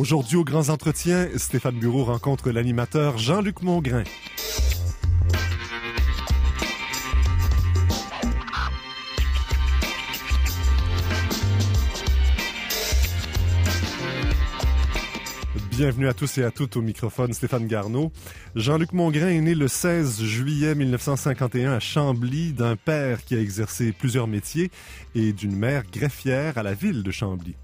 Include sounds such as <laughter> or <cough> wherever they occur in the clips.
Aujourd'hui, au grands entretiens, Stéphane Bureau rencontre l'animateur Jean-Luc Mongrain. Bienvenue à tous et à toutes au microphone Stéphane Garneau. Jean-Luc Mongrain est né le 16 juillet 1951 à Chambly d'un père qui a exercé plusieurs métiers et d'une mère greffière à la ville de Chambly.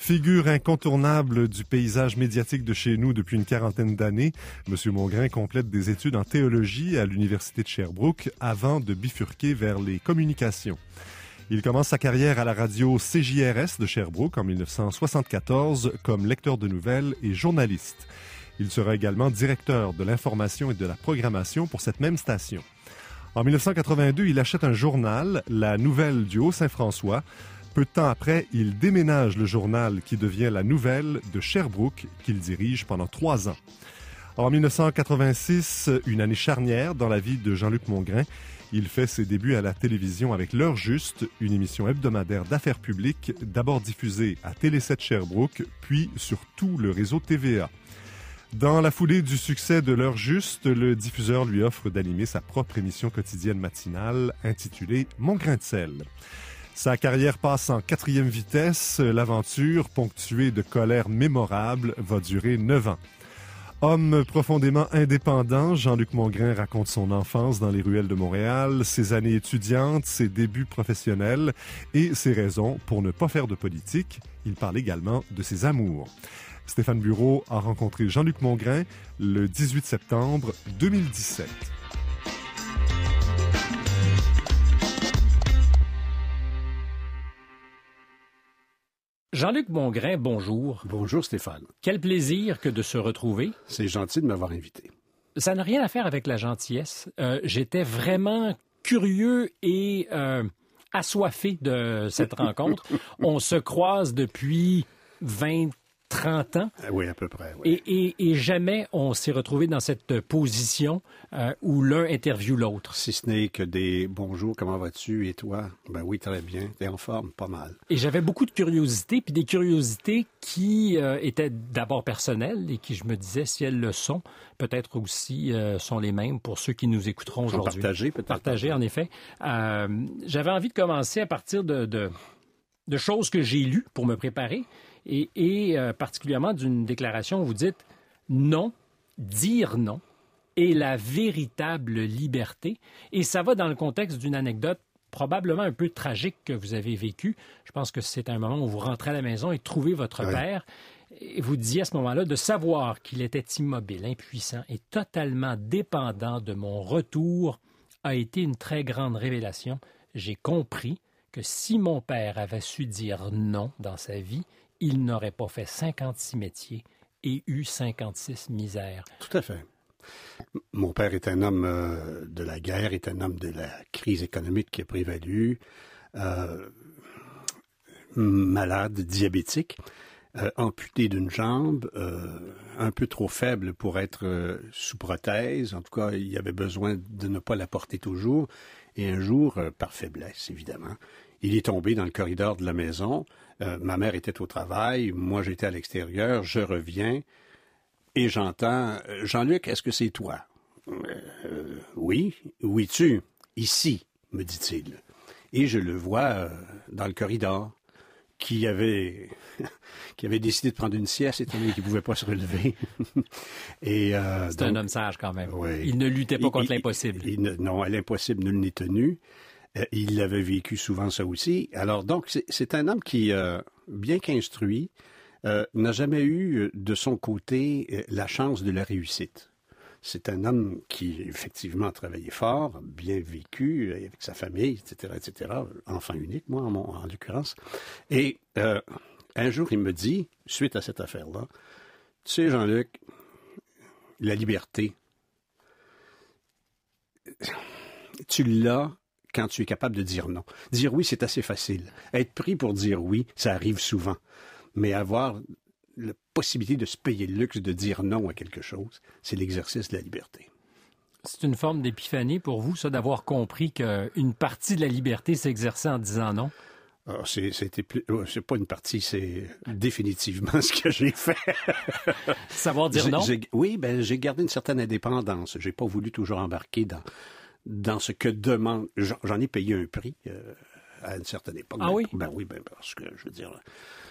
Figure incontournable du paysage médiatique de chez nous depuis une quarantaine d'années, M. Mongrain complète des études en théologie à l'Université de Sherbrooke avant de bifurquer vers les communications. Il commence sa carrière à la radio CJRS de Sherbrooke en 1974 comme lecteur de nouvelles et journaliste. Il sera également directeur de l'information et de la programmation pour cette même station. En 1982, il achète un journal, La Nouvelle du Haut-Saint-François, peu temps après, il déménage le journal qui devient La Nouvelle de Sherbrooke, qu'il dirige pendant trois ans. En 1986, une année charnière dans la vie de Jean-Luc Mongrain, il fait ses débuts à la télévision avec L'heure juste, une émission hebdomadaire d'affaires publiques, d'abord diffusée à Télé7 Sherbrooke, puis sur tout le réseau TVA. Dans la foulée du succès de L'heure juste, le diffuseur lui offre d'animer sa propre émission quotidienne matinale intitulée Mon de sel. Sa carrière passe en quatrième vitesse. L'aventure, ponctuée de colères mémorables, va durer neuf ans. Homme profondément indépendant, Jean-Luc Mongrain raconte son enfance dans les ruelles de Montréal, ses années étudiantes, ses débuts professionnels et ses raisons pour ne pas faire de politique. Il parle également de ses amours. Stéphane Bureau a rencontré Jean-Luc Mongrain le 18 septembre 2017. Jean-Luc Bongrain, bonjour. Bonjour Stéphane. Quel plaisir que de se retrouver. C'est gentil de m'avoir invité. Ça n'a rien à faire avec la gentillesse. Euh, j'étais vraiment curieux et euh, assoiffé de cette rencontre. <laughs> On se croise depuis 20 30 ans. Ah oui, à peu près. Et, jamais on s'est retrouvé dans cette position euh, où l'un interview l'autre. Si ce n'est que des bonjour, comment vas-tu et toi? Ben oui, très bien. T'es en forme, pas mal. Et j'avais beaucoup de curiosité, puis des curiosités qui euh, étaient d'abord personnelles et qui, je me disais, si elles le sont, peut-être aussi euh, sont les mêmes pour ceux qui nous écouteront aujourd'hui. Partagées, peut-être. Partagées, en effet. j'avais envie de commencer à partir de, de choses que j'ai lues pour me préparer et, euh, particulièrement d'une déclaration où vous dites non, dire non est la véritable liberté. Et ça va dans le contexte d'une anecdote probablement un peu tragique que vous avez vécue. Je pense que c'est un moment où vous rentrez à la maison et trouvez votre père. Et vous disiez à ce moment-là de savoir qu'il était immobile, impuissant et totalement dépendant de mon retour a été une très grande révélation. J'ai compris que si mon père avait su dire non dans sa vie, il n'aurait pas fait 56 métiers et eu 56 misères. Tout à fait. Mon père est un homme euh, de la guerre, est un homme de la crise économique qui a prévalu, euh, malade, diabétique, euh, amputé d'une jambe, un peu trop faible pour être sous prothèse. En tout cas, il avait besoin de ne pas la porter toujours. Et un jour, par faiblesse, évidemment, il est tombé dans le corridor de la maison. Euh, ma mère était au travail, moi j'étais à l'extérieur, je reviens et j'entends euh, Jean-Luc, est-ce que c'est toi euh, Oui. Où es tu Ici, me dit-il. Et je le vois dans le corridor qui avait <laughs> qui avait décidé de prendre une sieste et qui qu'il pouvait pas se relever. <laughs> Et c'est un homme sage quand même. il ne luttait pas contre l'impossible. non, à l'impossible nul n'est tenu. Euh, il avait vécu souvent ça aussi. Alors donc, c'est un homme qui, euh, bien qu'instruit, euh, n'a jamais eu de son côté la chance de la réussite. C'est un homme qui, effectivement, a travaillé fort, bien vécu, avec sa famille, etc., etc., enfant unique, moi, en, l'occurrence. Et un jour, il me dit, suite à cette affaire-là, tu sais, Jean-Luc, la liberté, tu l'as quand tu es capable de dire non. Dire oui, c'est assez facile. Être pris pour dire oui, ça arrive souvent. Mais avoir la possibilité de se payer le luxe de dire non à quelque chose, c'est l'exercice de la liberté. C'est une forme d'épiphanie pour vous, ça, d'avoir compris qu'une partie de la liberté s'exerçait en disant non? Ah, c'était oh, c'est pas une partie, c'est définitivement <laughs> ce que j'ai fait. Savoir dire non. oui, ben j'ai gardé une certaine indépendance. J'ai pas voulu toujours embarquer dans dans ce que demande. J'en ai payé un prix euh, à une certaine époque. Ah ben, oui? Ben oui, ben parce que je veux dire,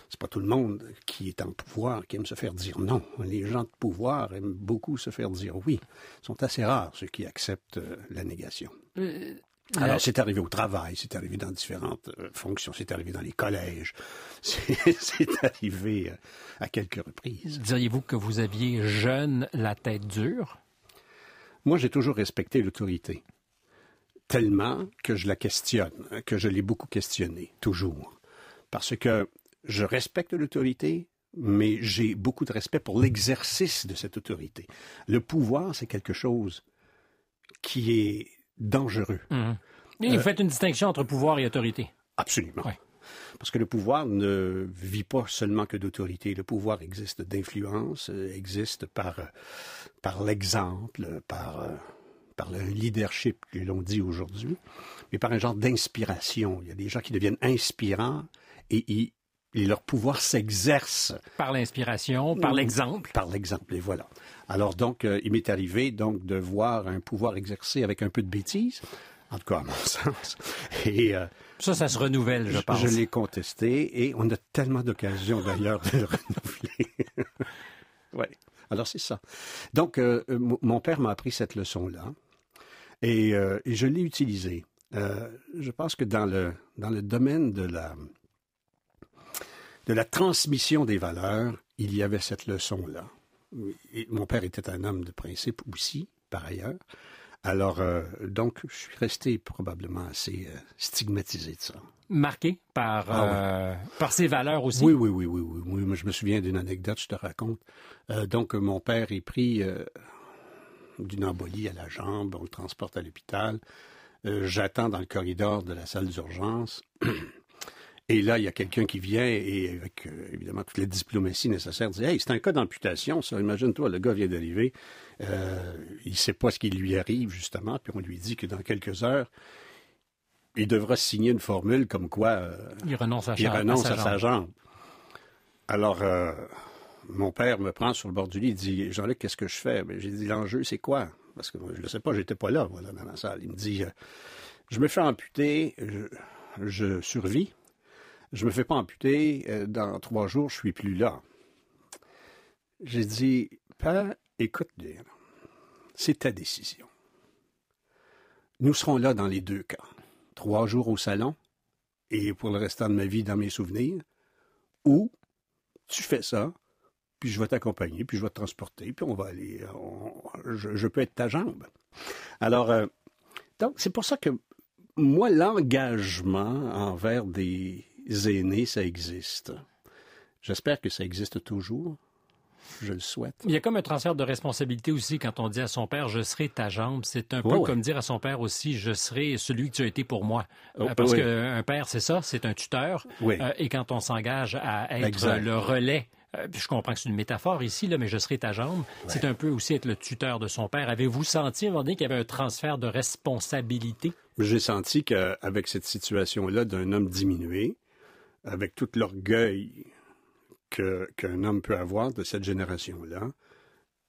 c'est pas tout le monde qui est en pouvoir qui aime se faire dire non. Les gens de pouvoir aiment beaucoup se faire dire oui. sont assez rares ceux qui acceptent euh, la négation. Euh, alors, alors c'est arrivé au travail, c'est arrivé dans différentes fonctions, c'est arrivé dans les collèges, <laughs> c'est arrivé à quelques reprises. Diriez-vous que vous aviez jeune la tête dure? Moi, j'ai toujours respecté l'autorité tellement que je la questionne, que je l'ai beaucoup questionnée, toujours. Parce que je respecte l'autorité, mais j'ai beaucoup de respect pour l'exercice de cette autorité. Le pouvoir, c'est quelque chose qui est dangereux. Mmh. Et vous faites une distinction entre pouvoir et autorité. Absolument. Parce que le pouvoir ne vit pas seulement que d'autorité. Le pouvoir existe d'influence, euh, existe par, par l'exemple, par euh, par le leadership que l'on dit aujourd'hui, mais par un genre d'inspiration. Il y a des gens qui deviennent inspirants et leur pouvoir s'exerce. Par l'inspiration, par l'exemple. Par l'exemple, et voilà. Alors donc, euh, il m'est arrivé donc de voir un pouvoir exercé avec un peu de bêtise, en tout cas à mon <laughs> sens. Et euh, ça, ça se renouvelle, je, pense. Je l'ai contesté et on a tellement d'occasions d'ailleurs de le <laughs> renouveler. Oui, Alors c'est ça. Donc, euh, mon père m'a appris cette leçon-là. Euh, et, je l'ai utilisé. Euh, je pense que dans le, dans le domaine de la, de la transmission des valeurs, il y avait cette leçon-là. Mon père était un homme de principe aussi, par ailleurs. Alors, euh, donc, je suis resté probablement assez stigmatisé de ça. Marqué par, ah par ses valeurs aussi. Oui, oui, oui, oui, oui. oui. Je me souviens d'une anecdote, je te raconte. donc, mon père est pris d'une embolie à la jambe, on le transporte à l'hôpital. Euh, j'attends dans le corridor de la salle d'urgence. <clears throat> Et là, il y a quelqu'un qui vient et avec euh, évidemment toute la diplomatie nécessaire dit Hey, c'est un cas d'amputation, ça, imagine-toi, le gars vient d'arriver, il euh, il sait pas ce qui lui arrive, justement, puis on lui dit que dans quelques heures, il devra signer une formule comme quoi il renonce à sa, jambe. Alors, mon père me prend sur le bord du lit, et dit Jean-Luc, qu'est-ce que je fais ben, J'ai dit l'enjeu, c'est quoi Parce que je ne sais pas, j'étais pas là, voilà, dans la salle. Il me dit euh, Je me fais amputer, je, survis. Je me fais pas amputer, euh, dans trois jours, je suis plus là. J'ai dit Père, écoute bien, c'est ta décision. Nous serons là dans les deux cas. Trois jours au salon et pour le restant de ma vie dans mes souvenirs, ou tu fais ça, puis je vais t'accompagner, puis je vais te transporter, puis on va aller, je, peux être ta jambe. Alors, euh, donc c'est pour ça que moi, l'engagement envers des aînés, ça existe. J'espère que ça existe toujours. Je le souhaite. Il y a comme un transfert de responsabilité aussi quand on dit à son père, je serai ta jambe. C'est un peu comme dire à son père aussi, je serai celui que tu as été pour moi. Oh, euh, parce qu'un père, c'est ça, c'est un tuteur. Euh, et quand on s'engage à être le relais euh, je comprends que c'est une métaphore ici, là, mais je serai ta jambe. C'est un peu aussi être le tuteur de son père. Avez-vous senti, à un qu'il y avait un transfert de responsabilité? J'ai senti qu'avec cette situation-là d'un homme diminué, avec tout l'orgueil qu'un homme peut avoir de cette génération-là,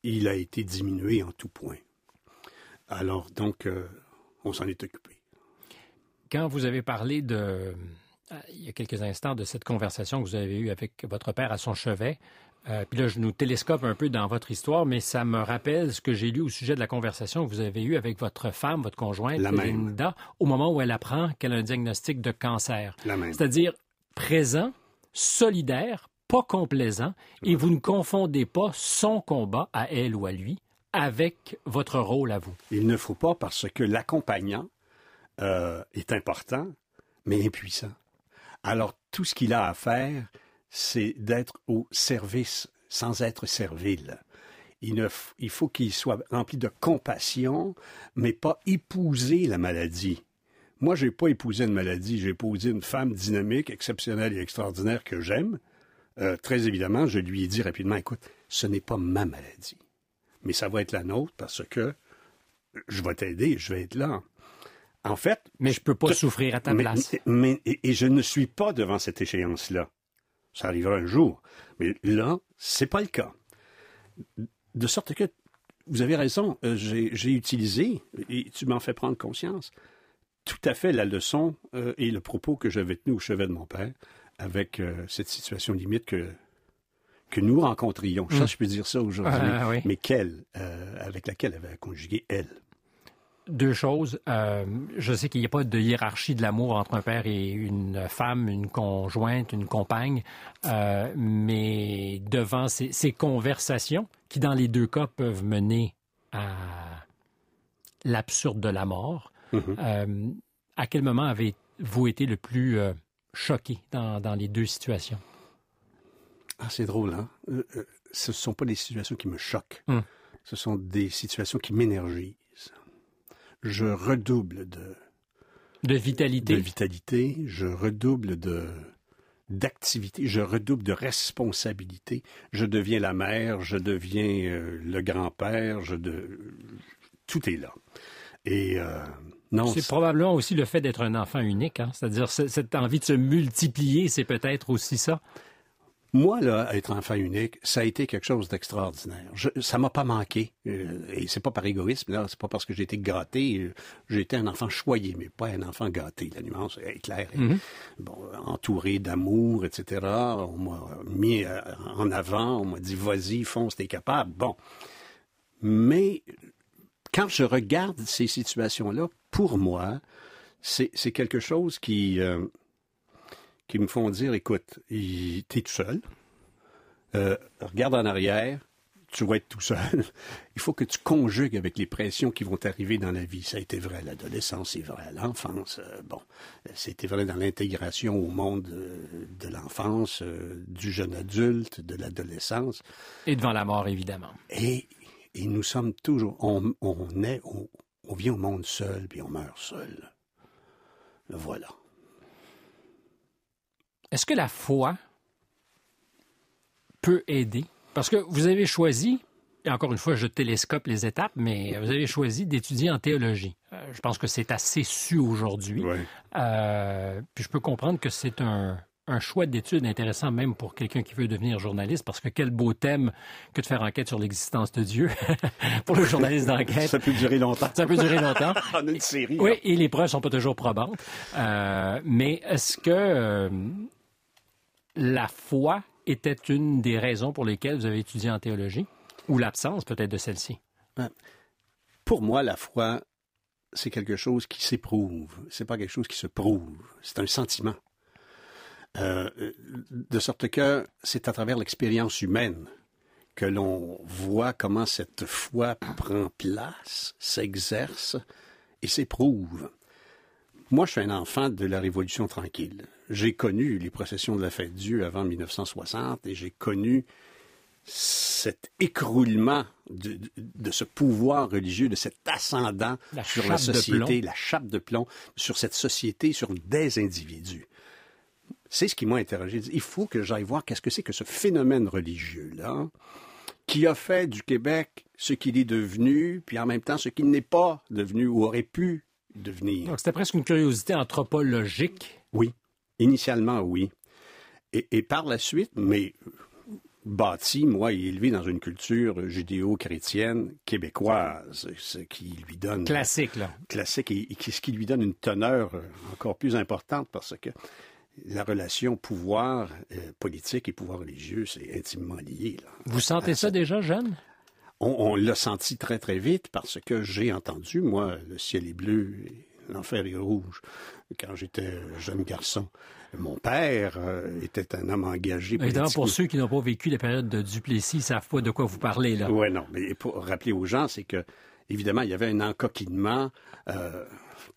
il a été diminué en tout point. Alors donc, euh, on s'en est occupé. Quand vous avez parlé de euh, il y a quelques instants de cette conversation que vous avez eue avec votre père à son chevet. Euh, puis là, je nous télescope un peu dans votre histoire, mais ça me rappelle ce que j'ai lu au sujet de la conversation que vous avez eue avec votre femme, votre conjointe, la Linda, au moment où elle apprend qu'elle a un diagnostic de cancer. C'est-à-dire présent, solidaire, pas complaisant, et vous ne confondez pas son combat à elle ou à lui avec votre rôle à vous. Il ne faut pas parce que l'accompagnant euh, est important, mais impuissant. Alors, tout ce qu'il a à faire, c'est d'être au service sans être servile. Il, faut qu'il soit rempli de compassion, mais pas épouser la maladie. Moi, j'ai pas épousé une maladie, j'ai épousé une femme dynamique, exceptionnelle et extraordinaire que j'aime. Euh, très évidemment, je lui ai dit rapidement, écoute, ce n'est pas ma maladie, mais ça va être la nôtre parce que euh, je vais t'aider, je vais être là en fait... Mais je peux pas souffrir à ta place. Mais, et je ne suis pas devant cette échéance-là. Ça arrivera un jour. Mais là, c'est pas le cas. De sorte que, vous avez raison, euh, j'ai utilisé, et tu m'en fais prendre conscience, tout à fait la leçon euh, et le propos que j'avais tenu au chevet de mon père avec euh, cette situation limite que que nous rencontrions. Mmh. Je sais, je peux dire ça aujourd'hui, ah, mais qu'elle, avec laquelle elle avait conjugué elle deux choses. Euh, je sais qu'il n'y a pas de hiérarchie de l'amour entre un père et une femme, une conjointe, une compagne, euh, mais devant ces, conversations qui, dans les deux cas, peuvent mener à l'absurde de la mort, mhm. euh, à quel moment avez-vous été le plus choqué dans, les deux situations? Ah, c'est drôle, hein? ce ne sont pas des situations qui me choquent. Hum. Ce sont des situations qui m'énergisent je redouble de... De vitalité. De vitalité, je redouble de d'activité, je redouble de responsabilité, je deviens la mère, je deviens euh, le grand-père, tout est là. Et euh, c'est probablement aussi le fait d'être un enfant unique, hein. c'est-à-dire cette envie de se multiplier, c'est peut-être aussi ça moi, là, être enfant unique, ça a été quelque chose d'extraordinaire. Ça m'a pas manqué. Euh, et c'est pas par égoïsme, là. C'est pas parce que j'ai été gâté. Euh, j'ai été un enfant choyé, mais pas un enfant gâté. La nuance est claire. Hein. Mhm. entouré d'amour, etc. On m'a mis euh, en avant. On m'a dit, vas-y, fonce, t'es capable. Bon. Mais quand je regarde ces situations-là, pour moi, c'est quelque chose qui qui me font dire, écoute, t'es tout seul, euh, regarde en arrière, tu vas être tout seul. <laughs> Il faut que tu conjugues avec les pressions qui vont arriver dans la vie. Ça a été vrai à l'adolescence, c'est vrai à l'enfance. Euh, bon, c'était vrai dans l'intégration au monde euh, de l'enfance, du jeune adulte, de l'adolescence. Et devant la mort, évidemment. Et, nous sommes toujours, on, on, on vient au monde seul, puis on meurt seul. Voilà. Est-ce que la foi peut aider? Parce que vous avez choisi, et encore une fois, je télescope les étapes, mais vous avez choisi d'étudier en théologie. Euh, je pense que c'est assez su aujourd'hui. Euh, puis je peux comprendre que c'est un, choix d'études intéressant même pour quelqu'un qui veut devenir journaliste, parce que quel beau thème que de faire enquête sur l'existence de Dieu <laughs> pour le journaliste d'enquête. <laughs> Ça peut durer longtemps. Ça peut durer longtemps. <laughs> en une série. Oui, hein. et les preuves sont pas toujours probantes. Euh, mais est-ce que la foi était une des raisons pour lesquelles vous avez étudié en théologie, ou l'absence peut-être de celle-ci? Ben, pour moi, la foi, c'est quelque chose qui s'éprouve. Ce n'est pas quelque chose qui se prouve. C'est un sentiment. Euh, de sorte que c'est à travers l'expérience humaine que l'on voit comment cette foi prend place, s'exerce et s'éprouve. Moi, je suis un enfant de la Révolution tranquille. J'ai connu les processions de la fête Dieu avant 1960 et j'ai connu cet écroulement de, ce pouvoir religieux, de cet ascendant sur la société, la chape de plomb, sur cette société, sur des individus. C'est ce qui m'a interrogé. Il faut que j'aille voir qu'est-ce que c'est que ce phénomène religieux-là qui a fait du Québec ce qu'il est devenu, puis en même temps ce qu'il n'est pas devenu ou aurait pu donc c'était presque une curiosité anthropologique. Oui, initialement oui. Et, par la suite, mais euh, bâti, moi, et élevé dans une culture judéo-chrétienne québécoise, ce qui lui donne... Classique, là. Classique, et, ce qui lui donne une teneur euh, encore plus importante parce que la relation pouvoir euh, politique et pouvoir religieux, c'est intimement lié. Là, Vous sentez ça déjà, Jeanne? on, l'a senti très très vite parce que j'ai entendu, moi, le ciel est bleu, l'enfer est rouge, quand j'étais jeune garçon. Mon père euh, était un homme engagé. Évidemment, pour ceux qui n'ont pas vécu la période de Duplessis, ils savent pas de quoi vous parlez là. Oui, non, mais pour rappeler aux gens, c'est que évidemment, il y avait un encoquinement euh,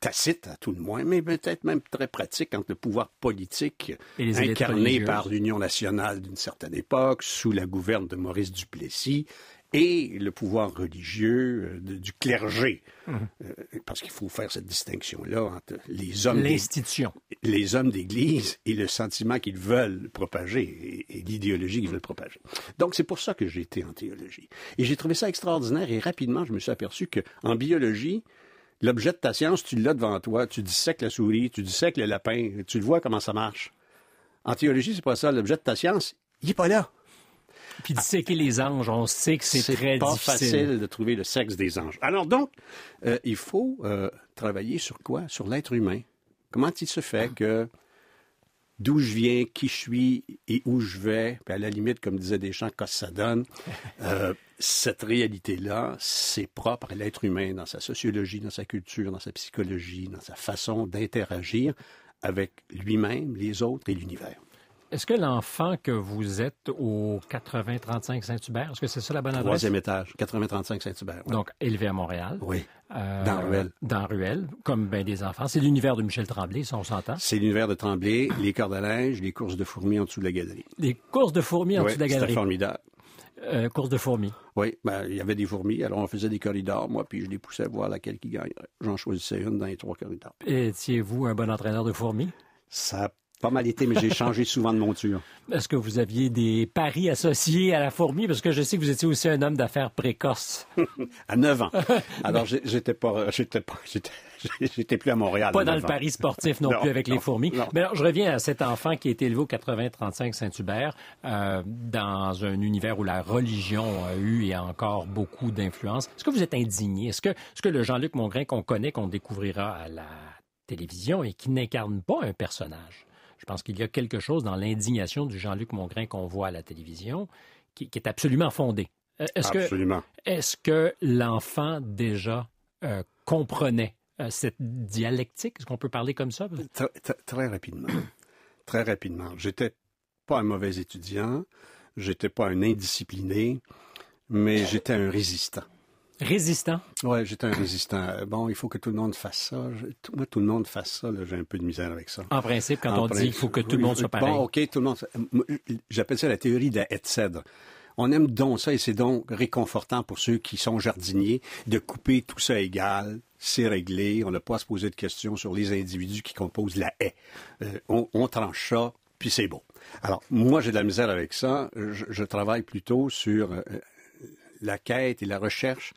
tacite, à tout le moins, mais peut-être même très pratique entre le pouvoir politique incarné par l'Union nationale d'une certaine époque, sous la gouverne de Maurice Duplessis, et le pouvoir religieux euh, du clergé. Euh, parce qu'il faut faire cette distinction-là entre les hommes... Les hommes d'Église et le sentiment qu'ils veulent propager et, l'idéologie qu'ils veulent propager. Donc, c'est pour ça que j'ai été en théologie. Et j'ai trouvé ça extraordinaire et rapidement, je me suis aperçu qu'en biologie, l'objet de ta science, tu l'as devant toi. Tu dissèques la souris, tu dissèques le lapin, tu le vois comment ça marche. En théologie, c'est pas ça. L'objet de ta science, il est pas là. Puis séquer les anges, on sait que c'est très difficile. facile de trouver le sexe des anges. Alors donc, euh, il faut euh, travailler sur quoi? Sur l'être humain. Comment il se fait que d'où je viens, qui je suis et où je vais, puis à la limite, comme disait Deschamps, qu'est-ce que ça donne, <laughs> euh, cette réalité-là, c'est propre à l'être humain dans sa sociologie, dans sa culture, dans sa psychologie, dans sa façon d'interagir avec lui-même, les autres et l'univers. Est-ce que l'enfant que vous êtes au 80-35 Saint-Hubert, est-ce que c'est ça la bonne adresse? Troisième étage, 80-35 Saint-Hubert. Donc, élevé à Montréal. Oui. Euh, dans Ruelle. Dans Ruelle, comme bien des enfants. C'est l'univers de Michel Tremblay, si on s'entend. C'est l'univers de Tremblay, les cordes à linge, les courses de fourmis en dessous de la galerie. Les courses de fourmis en dessous de la galerie. C'était formidable. Euh, de fourmis. Oui, ben, il y avait des fourmis. Alors, on faisait des corridors, moi, puis je les poussais à voir laquelle qui gagnait. J'en choisissais une dans les trois corridors. Étiez-vous un bon entraîneur de fourmis? Ça pas mal été, mais j'ai changé souvent de monture. Est-ce que vous aviez des paris associés à la fourmi? Parce que je sais que vous étiez aussi un homme d'affaires précoce. <laughs> à 9 ans. Alors, euh, j'étais pas, j'étais pas, <laughs> j'étais plus à Montréal. Pas dans le paris pari sportif <laughs> non, plus avec les fourmis. Mais alors, je reviens à cet enfant qui a été élevé au 80-35 Saint-Hubert, euh, dans un univers où la religion a eu et a encore beaucoup d'influence. Est-ce que vous êtes indigné? Est-ce que, ce que le Jean-Luc Mongrain qu'on connaît, qu'on découvrira à la télévision et qui n'incarne pas un personnage, je pense qu'il y a quelque chose dans l'indignation du Jean-Luc Mongrain qu'on voit à la télévision qui, est absolument fondée. Euh, est-ce que, l'enfant déjà euh, comprenait euh, cette dialectique? Est-ce qu'on peut parler comme ça? très rapidement. <coughs> très rapidement. J'étais pas un mauvais étudiant, j'étais pas un indiscipliné, mais j'étais un résistant. Résistant. Ouais, j'étais un résistant. Euh, bon, il faut que tout le monde fasse ça. moi, tout le monde fasse ça. J'ai un peu de misère avec ça. En principe, quand on dit qu'il faut que tout le monde soit pareil. Bon, ok, tout le monde. J'appelle ça la théorie de la haie de cèdre. On aime donc ça et c'est donc réconfortant pour ceux qui sont jardiniers de couper tout ça égal. C'est réglé. On n'a pas à se poser de questions sur les individus qui composent la haie. Euh, on, tranche ça, puis c'est bon. Alors, moi, j'ai de la misère avec ça. Je, travaille plutôt sur euh, la quête et la recherche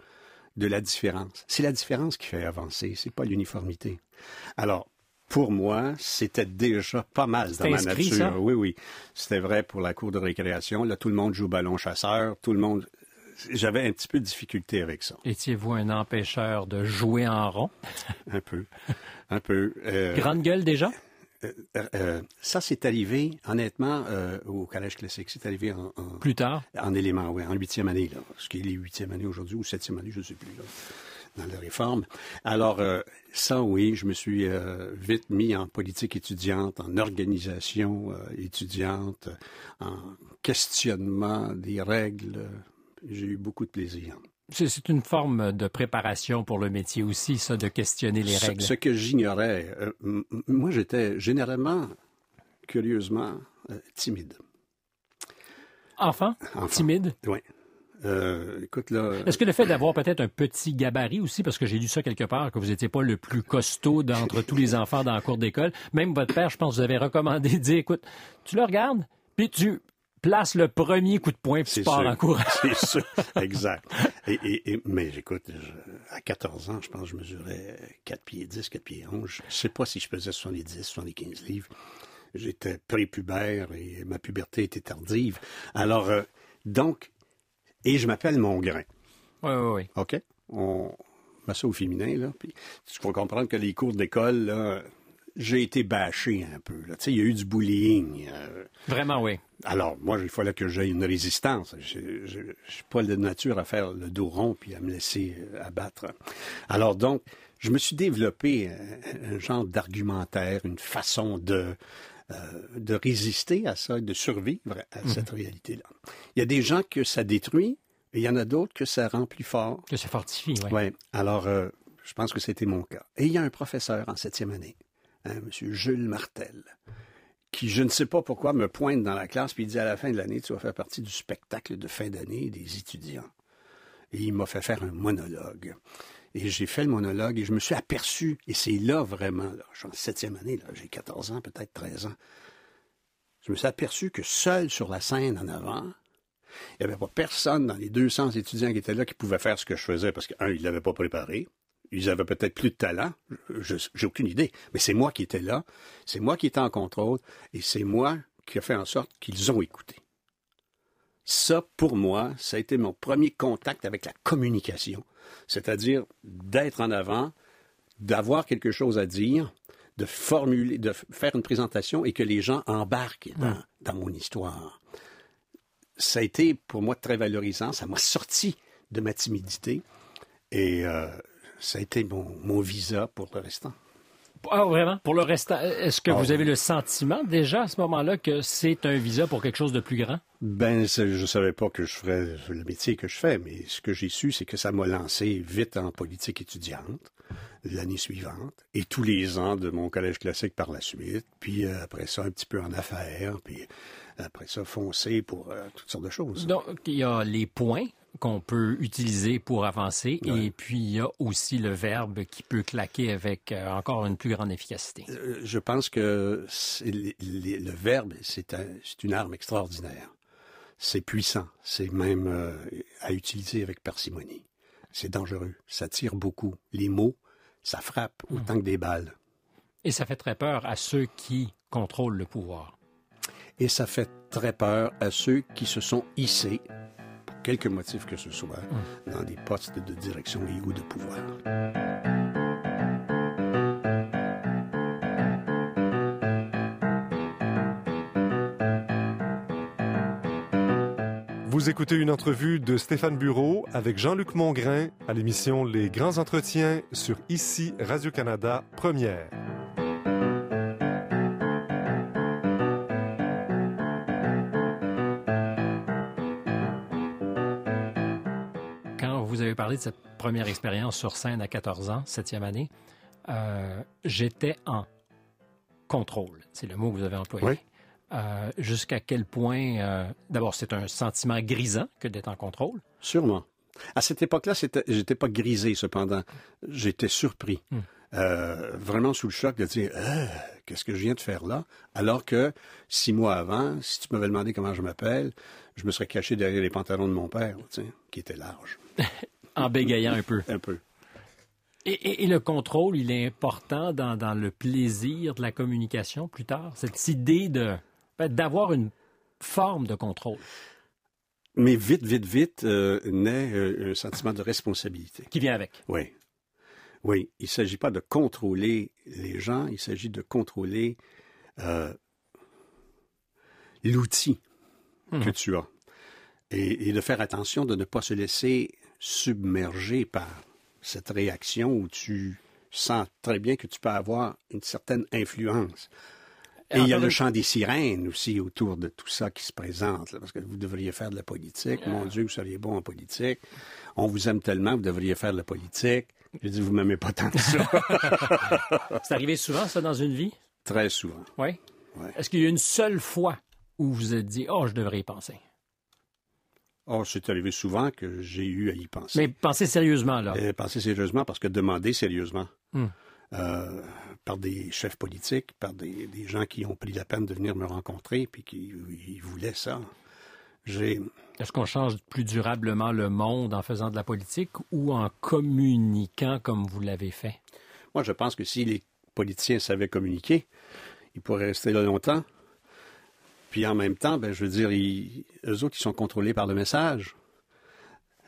de la différence. C'est la différence qui fait avancer, c'est pas l'uniformité. Alors, pour moi, c'était déjà pas mal dans ma nature. Oui, oui. C'était vrai pour la cour de récréation. Là, tout le monde joue ballon chasseur, tout le monde j'avais un petit peu de difficulté avec ça. Étiez-vous un empêcheur de jouer en rond? un peu, un peu. Euh, Grande gueule déjà? Euh, euh, euh, ça, c'est arrivé, honnêtement, au Collège classique. C'est arrivé en, Plus tard? En élément, oui, en huitième année, là. Ce qui est les huitième année aujourd'hui ou septième année, je ne sais plus, là, dans la réforme. Alors, ça, oui, je me suis vite mis en politique étudiante, en organisation étudiante, en questionnement des règles. J'ai eu beaucoup de plaisir. C'est une forme de préparation pour le métier aussi, ça, de questionner les règles. Ce, que j'ignorais, euh, moi j'étais généralement, curieusement, euh, timide. Enfant, timide. Oui. Euh, écoute là. Est-ce que le fait d'avoir peut-être un petit gabarit aussi, parce que j'ai lu ça quelque part, que vous n'étiez pas le plus costaud d'entre tous les enfants dans la cour d'école, même votre père, je pense, vous avait recommandé de dire, écoute, tu le regardes, puis tu place le premier coup de poing, puis tu pars en courant. <laughs> C'est sûr, <laughs> exact. mais écoute, à 14 ans, je pense que je mesurais 4 pieds 10, 4 pieds 11. Je sais pas si je pesais 70, 75 livres. J'étais prépubère et ma puberté était tardive. Alors, euh, donc, et je m'appelle Mongrain. Oui, oui, oui. OK? On met ça au féminin, là. Puis, tu faut comprendre que les cours d'école, là, j'ai été bâché un peu. Là. Il y a eu du bullying. Euh. Vraiment, oui. Alors, moi, il fallait que j'aie une résistance. Je ne suis pas de nature à faire le dos rond puis à me laisser euh, abattre. Alors, donc, je me suis développé euh, un, genre d'argumentaire, une façon de, de résister à ça, de survivre à mhm. cette réalité-là. Il y a des gens que ça détruit, et il y en a d'autres que ça rend plus fort. Que ça fortifie, oui. Ouais. Alors, je pense que c'était mon cas. Et il y a un professeur en septième année un hein, Monsieur Jules Martel, qui, je ne sais pas pourquoi, me pointe dans la classe puis il dit à la fin de l'année, tu vas faire partie du spectacle de fin d'année des étudiants. Et il m'a fait faire un monologue. Et j'ai fait le monologue et je me suis aperçu, et c'est là vraiment, je suis en septième année, là, j'ai 14 ans, peut-être 13 ans, je me suis aperçu que seul sur la scène en avant, il n'y avait pas personne dans les 200 étudiants qui étaient là qui pouvait faire ce que je faisais parce qu'un, il ne l'avait pas préparé ils avaient peut-être plus de talent, j'ai aucune idée, mais c'est moi qui étais là, c'est moi qui étais en contrôle, et c'est moi qui a fait en sorte qu'ils ont écouté. Ça, pour moi, ça a été mon premier contact avec la communication, c'est-à-dire d'être en avant, d'avoir quelque chose à dire, de formuler, de faire une présentation et que les gens embarquent dans, mon histoire. Ça a été pour moi très valorisant, ça m'a sorti de ma timidité et euh, ça a été mon, visa pour le restant. Ah, vraiment? Pour le restant, est-ce que ah, vous avez le sentiment déjà à ce moment-là que c'est un visa pour quelque chose de plus grand? Ben, je ne savais pas que je ferais le métier que je fais, mais ce que j'ai su, c'est que ça m'a lancé vite en politique étudiante l'année suivante et tous les ans de mon collège classique par la suite, puis euh, après ça un petit peu en affaires, puis après ça foncer pour euh, toutes sortes de choses. Donc, il y a les points qu'on peut utiliser pour avancer. Et puis, il y a aussi le verbe qui peut claquer avec euh, encore une plus grande efficacité. Euh, je pense que le verbe, c'est une arme extraordinaire. C'est puissant. C'est même euh, à utiliser avec parcimonie. C'est dangereux. Ça tire beaucoup. Les mots, ça frappe hmm. autant que des balles. Et ça fait très peur à ceux qui contrôlent le pouvoir. Et ça fait très peur à ceux qui se sont hissés quelques motif que ce soit, dans des postes de direction et ou de pouvoir. Vous écoutez une entrevue de Stéphane Bureau avec Jean-Luc Mongrain à l'émission Les Grands Entretiens sur ICI Radio-Canada Première. parler parlé de cette première expérience sur scène à 14 ans, septième année, euh, j'étais en contrôle. C'est le mot que vous avez employé. Euh, jusqu'à quel point, euh, d'abord, c'est un sentiment grisant que d'être en contrôle. Sûrement. À cette époque-là, c'était, j'étais pas grisé, cependant. J'étais surpris. Hmm. vraiment sous le choc de dire ah, qu'est-ce que je viens de faire là alors que six mois avant si tu m'avais demandé comment je m'appelle je me serais caché derrière les pantalons de mon père qui était large <laughs> En bégayant un peu. un peu. Et, le contrôle, il est important dans, le plaisir de la communication plus tard, cette idée de ben, d'avoir une forme de contrôle. Mais vite, vite, vite euh, naît euh, un sentiment de responsabilité. Qui vient avec. Oui. Oui, il ne s'agit pas de contrôler les gens, il s'agit de contrôler euh, l'outil hum. que tu as. et, de faire attention de ne pas se laisser submergé par cette réaction où tu sens très bien que tu peux avoir une certaine influence. Et il y a le chant des sirènes aussi autour de tout ça qui se présente, parce que vous devriez faire de la politique. Mon Dieu, vous seriez bon en politique. On vous aime tellement, vous devriez faire de la politique. Je dis, vous m'aimez pas tant que ça. <laughs> C'est arrivé souvent, ça, dans une vie? Très souvent. Oui. Ouais. Est-ce qu'il y a une seule fois où vous vous êtes dit, oh, je devrais y penser? Oh, c'est arrivé souvent que j'ai eu à y penser. Mais penser sérieusement, là. Euh, pensez sérieusement parce que demander sérieusement. Hmm. Euh, par des chefs politiques, par des, gens qui ont pris la peine de venir me rencontrer, puis qui voulaient ça. Est-ce qu'on change plus durablement le monde en faisant de la politique ou en communiquant comme vous l'avez fait? Moi, je pense que si les politiciens savaient communiquer, ils pourraient rester là longtemps. Puis en même temps, ben, je veux dire, eux autres, ils sont contrôlés par le message.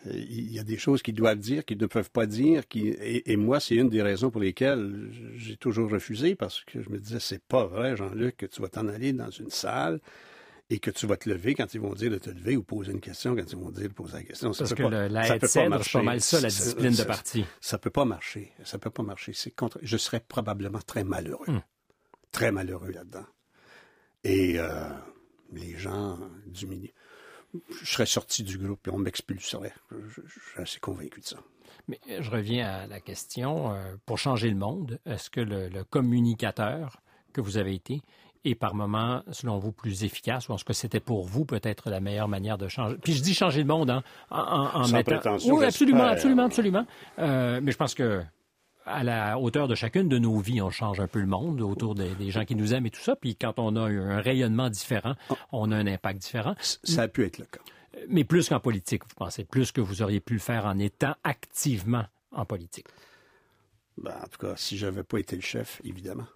Il y a des choses qu'ils doivent dire, qu'ils ne peuvent pas dire. Et, moi, c'est une des raisons pour lesquelles j'ai toujours refusé, parce que je me disais, c'est pas vrai, Jean-Luc, que tu vas t'en aller dans une salle et que tu vas te lever quand ils vont dire de te lever ou poser une question quand ils vont dire de poser la question. Ça pas, pas pas mal ça, la discipline de parti. Ça, peut pas marcher. Ça peut pas marcher. C'est contre... Je serais probablement très malheureux. Hmm. Très malheureux là-dedans. Et... Euh, les gens du milieu. Je serais sorti du groupe et on m'expulserait. Je, suis assez convaincu de ça. Mais euh, je reviens à la question, euh, pour changer le monde, est-ce que le, communicateur que vous avez été est par moment, selon vous, plus efficace, ou est ce que c'était pour vous peut-être la meilleure manière de changer. Puis je dis changer le monde hein, en, Sans Prétention, oui, absolument, absolument, absolument. Euh, mais je pense que à la hauteur de chacune de nos vies, on change un peu le monde autour des, gens qui nous aiment et tout ça. Puis quand on a un rayonnement différent, ah. on a un impact différent. Ça a pu être le cas. Euh, mais plus qu'en politique, vous pensez, plus que vous auriez pu le faire en étant activement en politique. Ben, en tout cas, si j'avais pas été le chef, évidemment.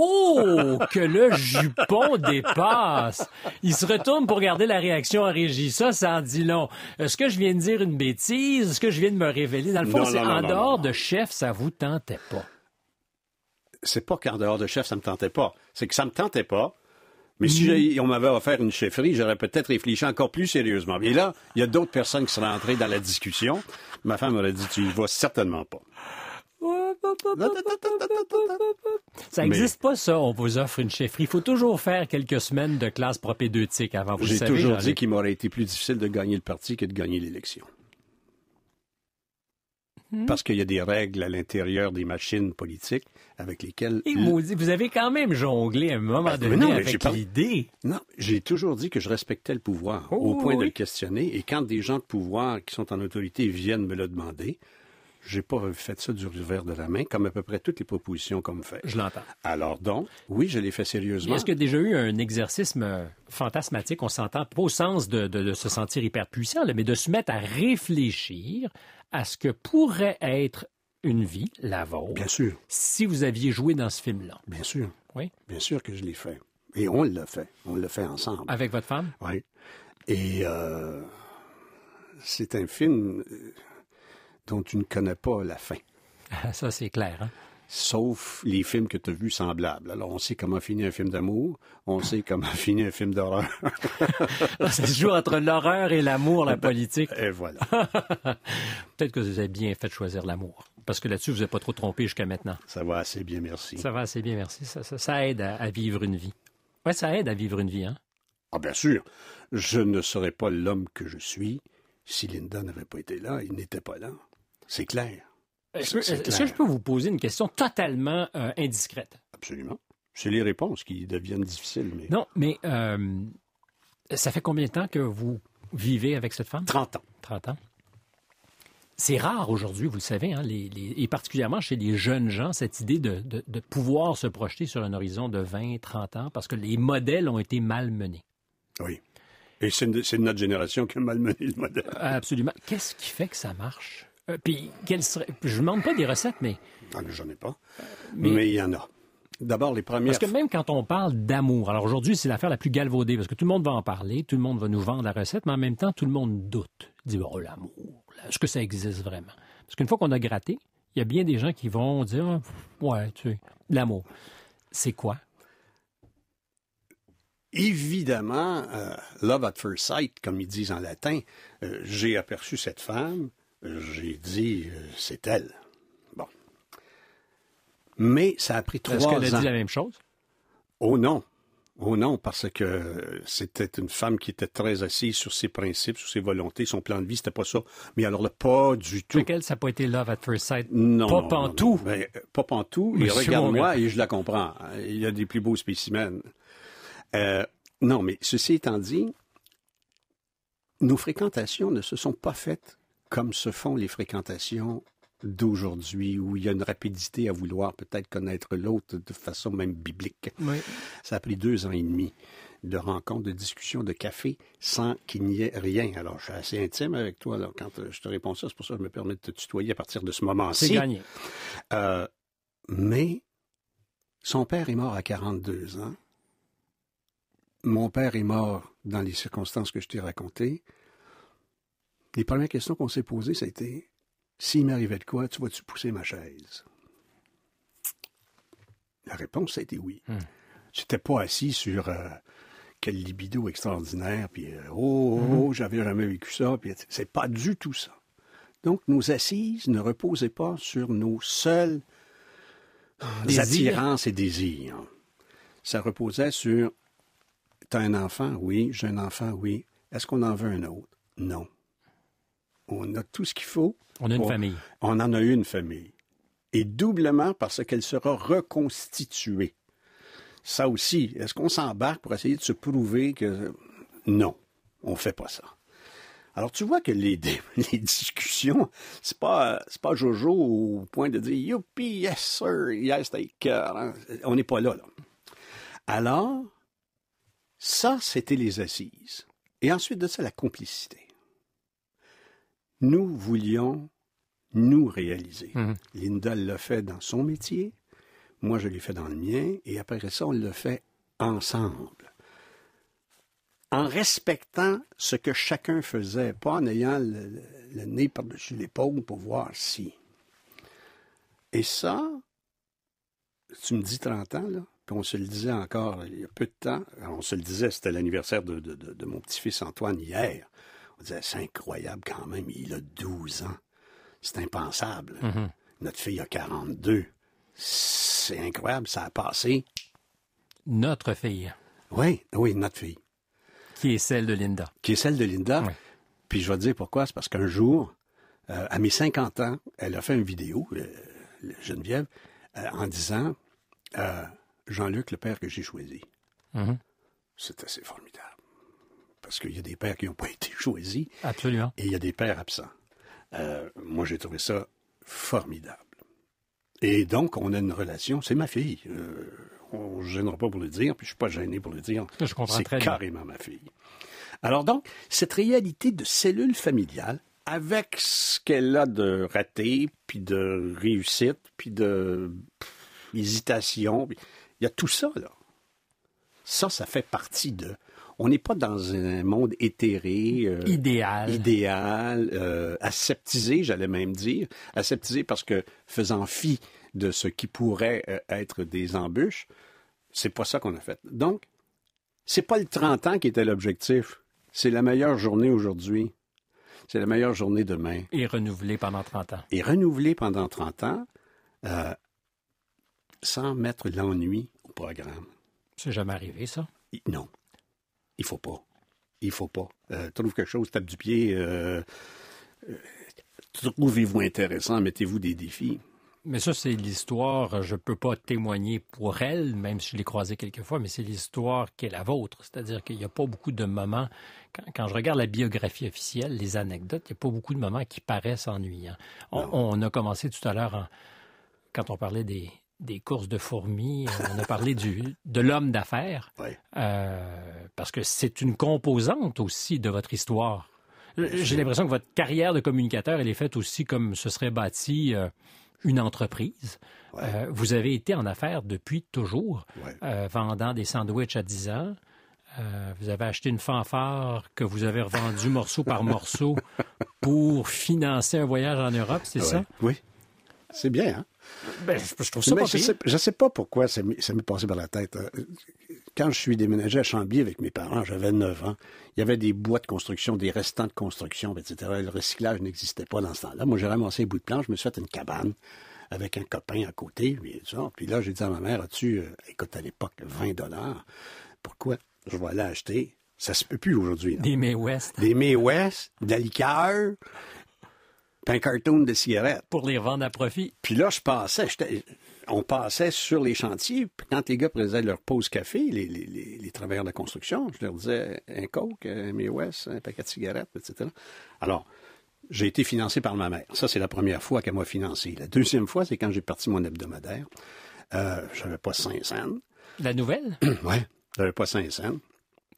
Oh, que le jupon dépasse. Il se retourne pour garder la réaction à régie. Ça, ça en dit long. Est-ce que je viens de dire une bêtise? Est-ce que je viens de me révéler? Dans le fond, c'est en dehors de chef, ça vous tentait pas. C'est pas qu'en dehors de chef, ça me tentait pas. C'est que ça me tentait pas. Mais si mm. on m'avait offert une chefferie, j'aurais peut-être réfléchi encore plus sérieusement. Et là, il y a d'autres personnes qui seraient entrées dans la discussion. Ma femme aurait dit, tu y vas certainement pas. Ça n'existe pas, ça. On vous offre une chefferie. Il faut toujours faire quelques semaines de classe propédeutique avant, vous J'ai toujours dit qu'il m'aurait été plus difficile de gagner le parti que de gagner l'élection. Hmm? Parce qu'il y a des règles à l'intérieur des machines politiques avec lesquelles. Et vous avez quand même jonglé un moment ben, donné avec l'idée. Non, j'ai toujours dit que je respectais le pouvoir au oh, point de le questionner. Et quand des gens de pouvoir qui sont en autorité viennent me le demander, j'ai pas fait ça du revers de la main, comme à peu près toutes les propositions qu'on me fait. Je l'entends. Alors donc, oui, je l'ai fait sérieusement. Est-ce qu'il y a déjà eu un exercice euh, fantasmatique, on s'entend, pas au sens de, se sentir hyper puissant, mais de se mettre à réfléchir à ce que pourrait être une vie, la vôtre. Bien sûr. Si vous aviez joué dans ce film-là. Bien sûr. Oui. Bien sûr que je l'ai fait. Et on l'a fait. On l'a fait ensemble. Avec votre femme? Oui. Et euh, c'est un film euh, dont tu ne connais pas la fin. Ah, ça, c'est clair. Hein? Sauf les films que tu as vus semblables. Alors, on sait comment finit un film d'amour, on sait comment <laughs> finit un film d'horreur. C'est <laughs> toujours entre l'horreur et l'amour, la politique. Et voilà. <laughs> Peut-être que vous avez bien fait de choisir l'amour. Parce que là-dessus, vous n'avez pas trop trompé jusqu'à maintenant. Ça va assez bien, merci. Ça va assez bien, merci. Ça, aide à, vivre une vie. Oui, ça aide à vivre une vie, hein? Ah, bien sûr. Je ne serais pas l'homme que je suis si Linda n'avait pas été là. Il n'était pas là. C'est clair. Est-ce que je peux vous poser une question totalement euh, indiscrète? Absolument. C'est les réponses qui deviennent difficiles. Non, mais euh, ça fait combien de temps que vous vivez avec cette femme? 30 ans. 30 ans. C'est rare aujourd'hui, vous le savez, hein, et particulièrement chez les jeunes gens, cette idée de, de, pouvoir se projeter sur un horizon de 20, 30 ans, parce que les modèles ont été malmenés. Oui. Et c'est notre génération qui a malmené le modèle. Absolument. Qu'est-ce qui fait que ça marche? Euh, puis, serait... je ne demande pas des recettes, mais... Non, ah, j'en ai pas. Euh, mais... il y en a. D'abord, les premières... Parce que même quand on parle d'amour, alors aujourd'hui, c'est l'affaire la plus galvaudée, parce que tout le monde va en parler, tout le monde va nous vendre la recette, mais en même temps, tout le monde doute. Il dit, oh, l'amour, est-ce que ça existe vraiment? Parce qu'une fois qu'on a gratté, il y a bien des gens qui vont dire, ouais, tu sais, l'amour. C'est quoi? Évidemment, euh, love at first sight, comme ils disent en latin, j'ai aperçu cette femme, j'ai dit, euh, c'est elle. Bon. Mais ça a pris trois ans. Est-ce qu'elle a dit la même chose? Oh non. Oh non, parce que euh, c'était une femme qui était très assise sur ses principes, sur ses volontés, son plan de vie, c'était pas ça. Mais alors là, pas du tout. ça n'a pas été love at first sight. Non. Pas pantou. Ben, euh, mais, pas pantou. Mais regarde-moi et je la comprends. Il y a des plus beaux spécimens. non, mais ceci étant dit, nos fréquentations ne se sont pas faites comme se font les fréquentations d'aujourd'hui, où il y a une rapidité à vouloir peut-être connaître l'autre de façon même biblique. Ça a pris deux ans et demi de rencontres, de discussions, de café, sans qu'il n'y ait rien. Alors, je suis assez intime avec toi alors, quand euh, je te réponds ça, c'est pour ça que je me permets de te tutoyer à partir de ce moment-ci. C'est gagné. Euh, mais son père est mort à 42 ans. Mon père est mort dans les circonstances que je t'ai racontées les premières questions qu'on s'est posées, c'était S'il m'arrivait de quoi, tu vas-tu pousser ma chaise La réponse, c'était oui. Je hmm. n'étais pas assis sur. Euh, quel libido extraordinaire, puis euh, oh, oh, oh hmm. j'avais jamais vécu ça, puis c'est pas du tout ça. Donc, nos assises ne reposaient pas sur nos seuls attirances et désirs. Ça reposait sur T'as un enfant, oui, j'ai un enfant, oui. Est-ce qu'on en veut un autre? Non on a tout ce qu'il faut. On a une famille. On en a eu une famille. Et doublement parce qu'elle sera reconstituée. Ça aussi, est-ce qu'on s'embarque pour essayer de se prouver que non, on fait pas ça. Alors tu vois que les, <laughs> discussions, c'est pas pas Jojo au point de dire youpi yes sir yes take care. Hein. On n'est pas là, là. Alors ça c'était les assises. Et ensuite de ça la complicité nous voulions nous réaliser. Hum. Linda l'a fait dans son métier, moi je l'ai fait dans le mien, et après ça, on le fait ensemble. En respectant ce que chacun faisait, pas en ayant le, nez par-dessus l'épaule pour voir si. Et ça, tu me dis 30 ans, là, puis on se le disait encore il y a peu de temps, on se le disait, c'était l'anniversaire de mon petit-fils Antoine hier c'est incroyable quand même, il a 12 ans. C'est impensable. Mhm. Notre fille a 42. C'est incroyable, ça a passé. Notre fille. Oui, oui, notre fille. Qui est celle de Linda. Qui est celle de Linda. Puis je vais te dire pourquoi. C'est parce qu'un jour, euh, à mes 50 ans, elle a fait une vidéo, euh, Geneviève, euh, en disant Jean-Luc, le père que j'ai choisi. Mhm. C'est assez formidable parce qu'il y a des pères qui n'ont pas <laughs> été choisis. Absolument. Et il y a des pères absents. Euh, moi, j'ai trouvé ça formidable. Et donc, on a une relation. C'est ma fille. Euh, on ne gênera pas pour le dire, puis je ne suis pas gêné pour le dire. Je C'est carrément ma fille. Alors donc, cette réalité de cellule familiale, avec ce qu'elle a de raté, puis de réussite, puis de hésitation, il y a tout ça, là. Ça, ça fait partie de on n'est pas dans un monde éthéré, euh, idéal, idéal, euh, aseptisé, j'allais même dire, aseptisé parce que faisant fi de ce qui pourrait euh, être des embûches, c'est pas ça qu'on a fait. Donc, c'est pas le 30 ans qui était l'objectif, c'est la meilleure journée aujourd'hui. C'est la meilleure journée demain. Et renouvelée pendant 30 ans. Et renouvelée pendant 30 ans, sans mettre l'ennui au programme. C'est jamais arrivé, ça? Non il faut pas. Il faut pas. Euh, trouve quelque chose, tape du pied. Euh, euh, trouvez-vous intéressant, mettez-vous des défis. Mais ça, c'est l'histoire, je ne peux pas témoigner pour elle, même si je l'ai croisée quelquefois. mais c'est l'histoire qui est la vôtre. C'est-à-dire qu'il n'y a pas beaucoup de moments, quand, je regarde la biographie officielle, les anecdotes, il n'y a pas beaucoup de moments qui paraissent ennuyants. on a commencé tout à l'heure, quand on parlait des, des courses de fourmis, euh, on a parlé du, de l'homme d'affaires, euh, parce que c'est une composante aussi de votre histoire. Euh, J'ai l'impression que votre carrière de communicateur, elle est faite aussi comme ce serait bâti une entreprise. vous avez été en affaires depuis toujours, vendant des sandwiches à 10 ans. vous avez acheté une fanfare que vous avez revendue morceau par morceau <laughs> pour financer un voyage en Europe, c'est ça? Oui. C'est bien, hein? Ben, je, ne sais, pas pourquoi ça m'est passé par la tête. Hein. Quand je suis déménagé à Chambly avec mes parents, j'avais 9 ans, il y avait des bois de construction, des restants de construction, etc. Le recyclage n'existait pas dans ce temps-là. Moi, j'ai ramassé un bout de planche, je me suis fait une cabane avec un copain à côté. Puis, là, j'ai dit à ma mère, as-tu, euh, écoute, à l'époque, 20 dollars, pourquoi je vais aller acheter ça se peut plus aujourd'hui. Des May West. Des May West, de la liqueur, un carton de cigarettes. Pour les vendre à profit. Puis là, je passais, on passait sur les chantiers, puis quand les gars prenaient leur pause café, les, travailleurs de construction, je leur disais un coke, un West, un paquet de cigarettes, etc. Alors, j'ai été financé par ma mère. Ça, c'est la première fois qu'elle m'a financé. La deuxième fois, c'est quand j'ai parti mon hebdomadaire. Euh, j'avais pas 5 cents. La nouvelle? <clears throat> oui, j'avais pas 5 cents.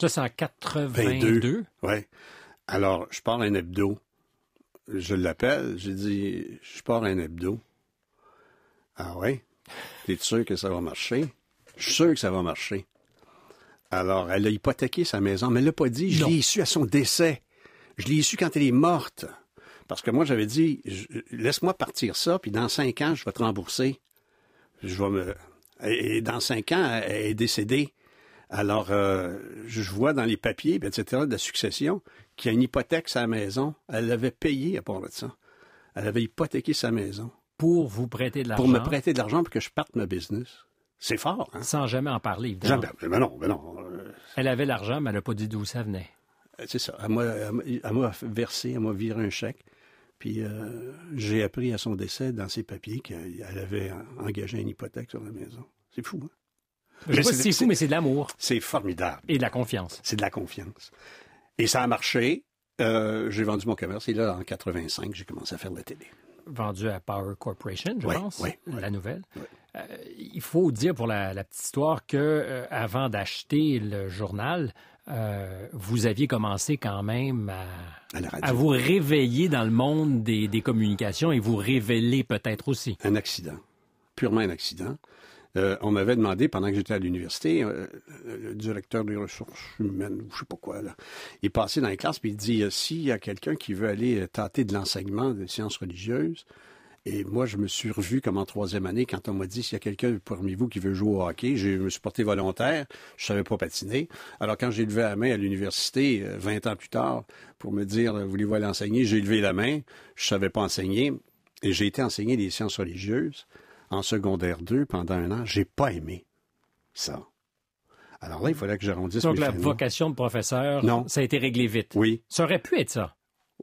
Ça, c'est 82. Oui. Alors, je parle un hebdo je l'appelle, j'ai dit, je pars un hebdo. Ah ouais? T'es sûr que ça va marcher? Je suis sûr que ça va marcher. Alors, elle a hypothéqué sa maison, mais elle l'a pas dit. Je l'ai su à son décès. Je l'ai su quand elle est morte. Parce que moi, j'avais dit, laisse-moi partir ça, puis dans cinq ans, je vais te rembourser. Je vais me... Et dans cinq ans, elle est décédée. Alors, euh, je vois dans les papiers, etc., de la succession, qui a une hypothèque sa maison, elle l'avait payée à part de ça. Elle avait hypothéqué sa maison. Pour vous prêter de l'argent? Pour me prêter de l'argent pour que je parte ma business. C'est fort, hein? Sans jamais en parler, évidemment. Mais non, mais non. Elle avait l'argent, mais elle n'a pas dit d'où ça venait. Euh, c'est ça. Elle m'a versé, elle m'a viré un chèque. Puis euh, j'ai appris à son décès dans ses papiers qu'elle avait engagé une hypothèque sur la maison. C'est fou, hein? Je sais c'est fou, mais c'est de l'amour. C'est formidable. Et de la confiance. C'est de la confiance. Et ça a marché. Euh, j'ai vendu mon commerce et là, en 85, j'ai commencé à faire de la télé. Vendu à Power Corporation, je pense, oui, euh, la nouvelle. Euh, il faut dire pour la, petite histoire que avant d'acheter le journal, vous aviez commencé quand même à, vous réveiller dans le monde des communications et vous révéler peut-être aussi. Un accident, purement un accident. Euh, on m'avait demandé, pendant que j'étais à l'université, euh, le directeur des ressources humaines, ou je sais pas quoi, il passait dans les classes, puis il dit, euh, s'il y a quelqu'un qui veut aller tâter de l'enseignement des sciences religieuses, et moi, je me suis revu comme en troisième année quand on m'a dit s'il y a quelqu'un parmi vous qui veut jouer au hockey, je me suis porté volontaire, je savais pas patiner. Alors quand j'ai levé la main à l'université, 20 ans plus tard, pour me dire voulez-vous aller enseigner, j'ai levé la main, je savais pas enseigner et j'ai été enseigné des sciences religieuses en secondaire 2 pendant un an. J'ai pas aimé ça. Alors là, il fallait que j'arrondisse Donc, la vocation de professeur, non. ça a été réglé vite. Oui. Ça aurait pu être ça.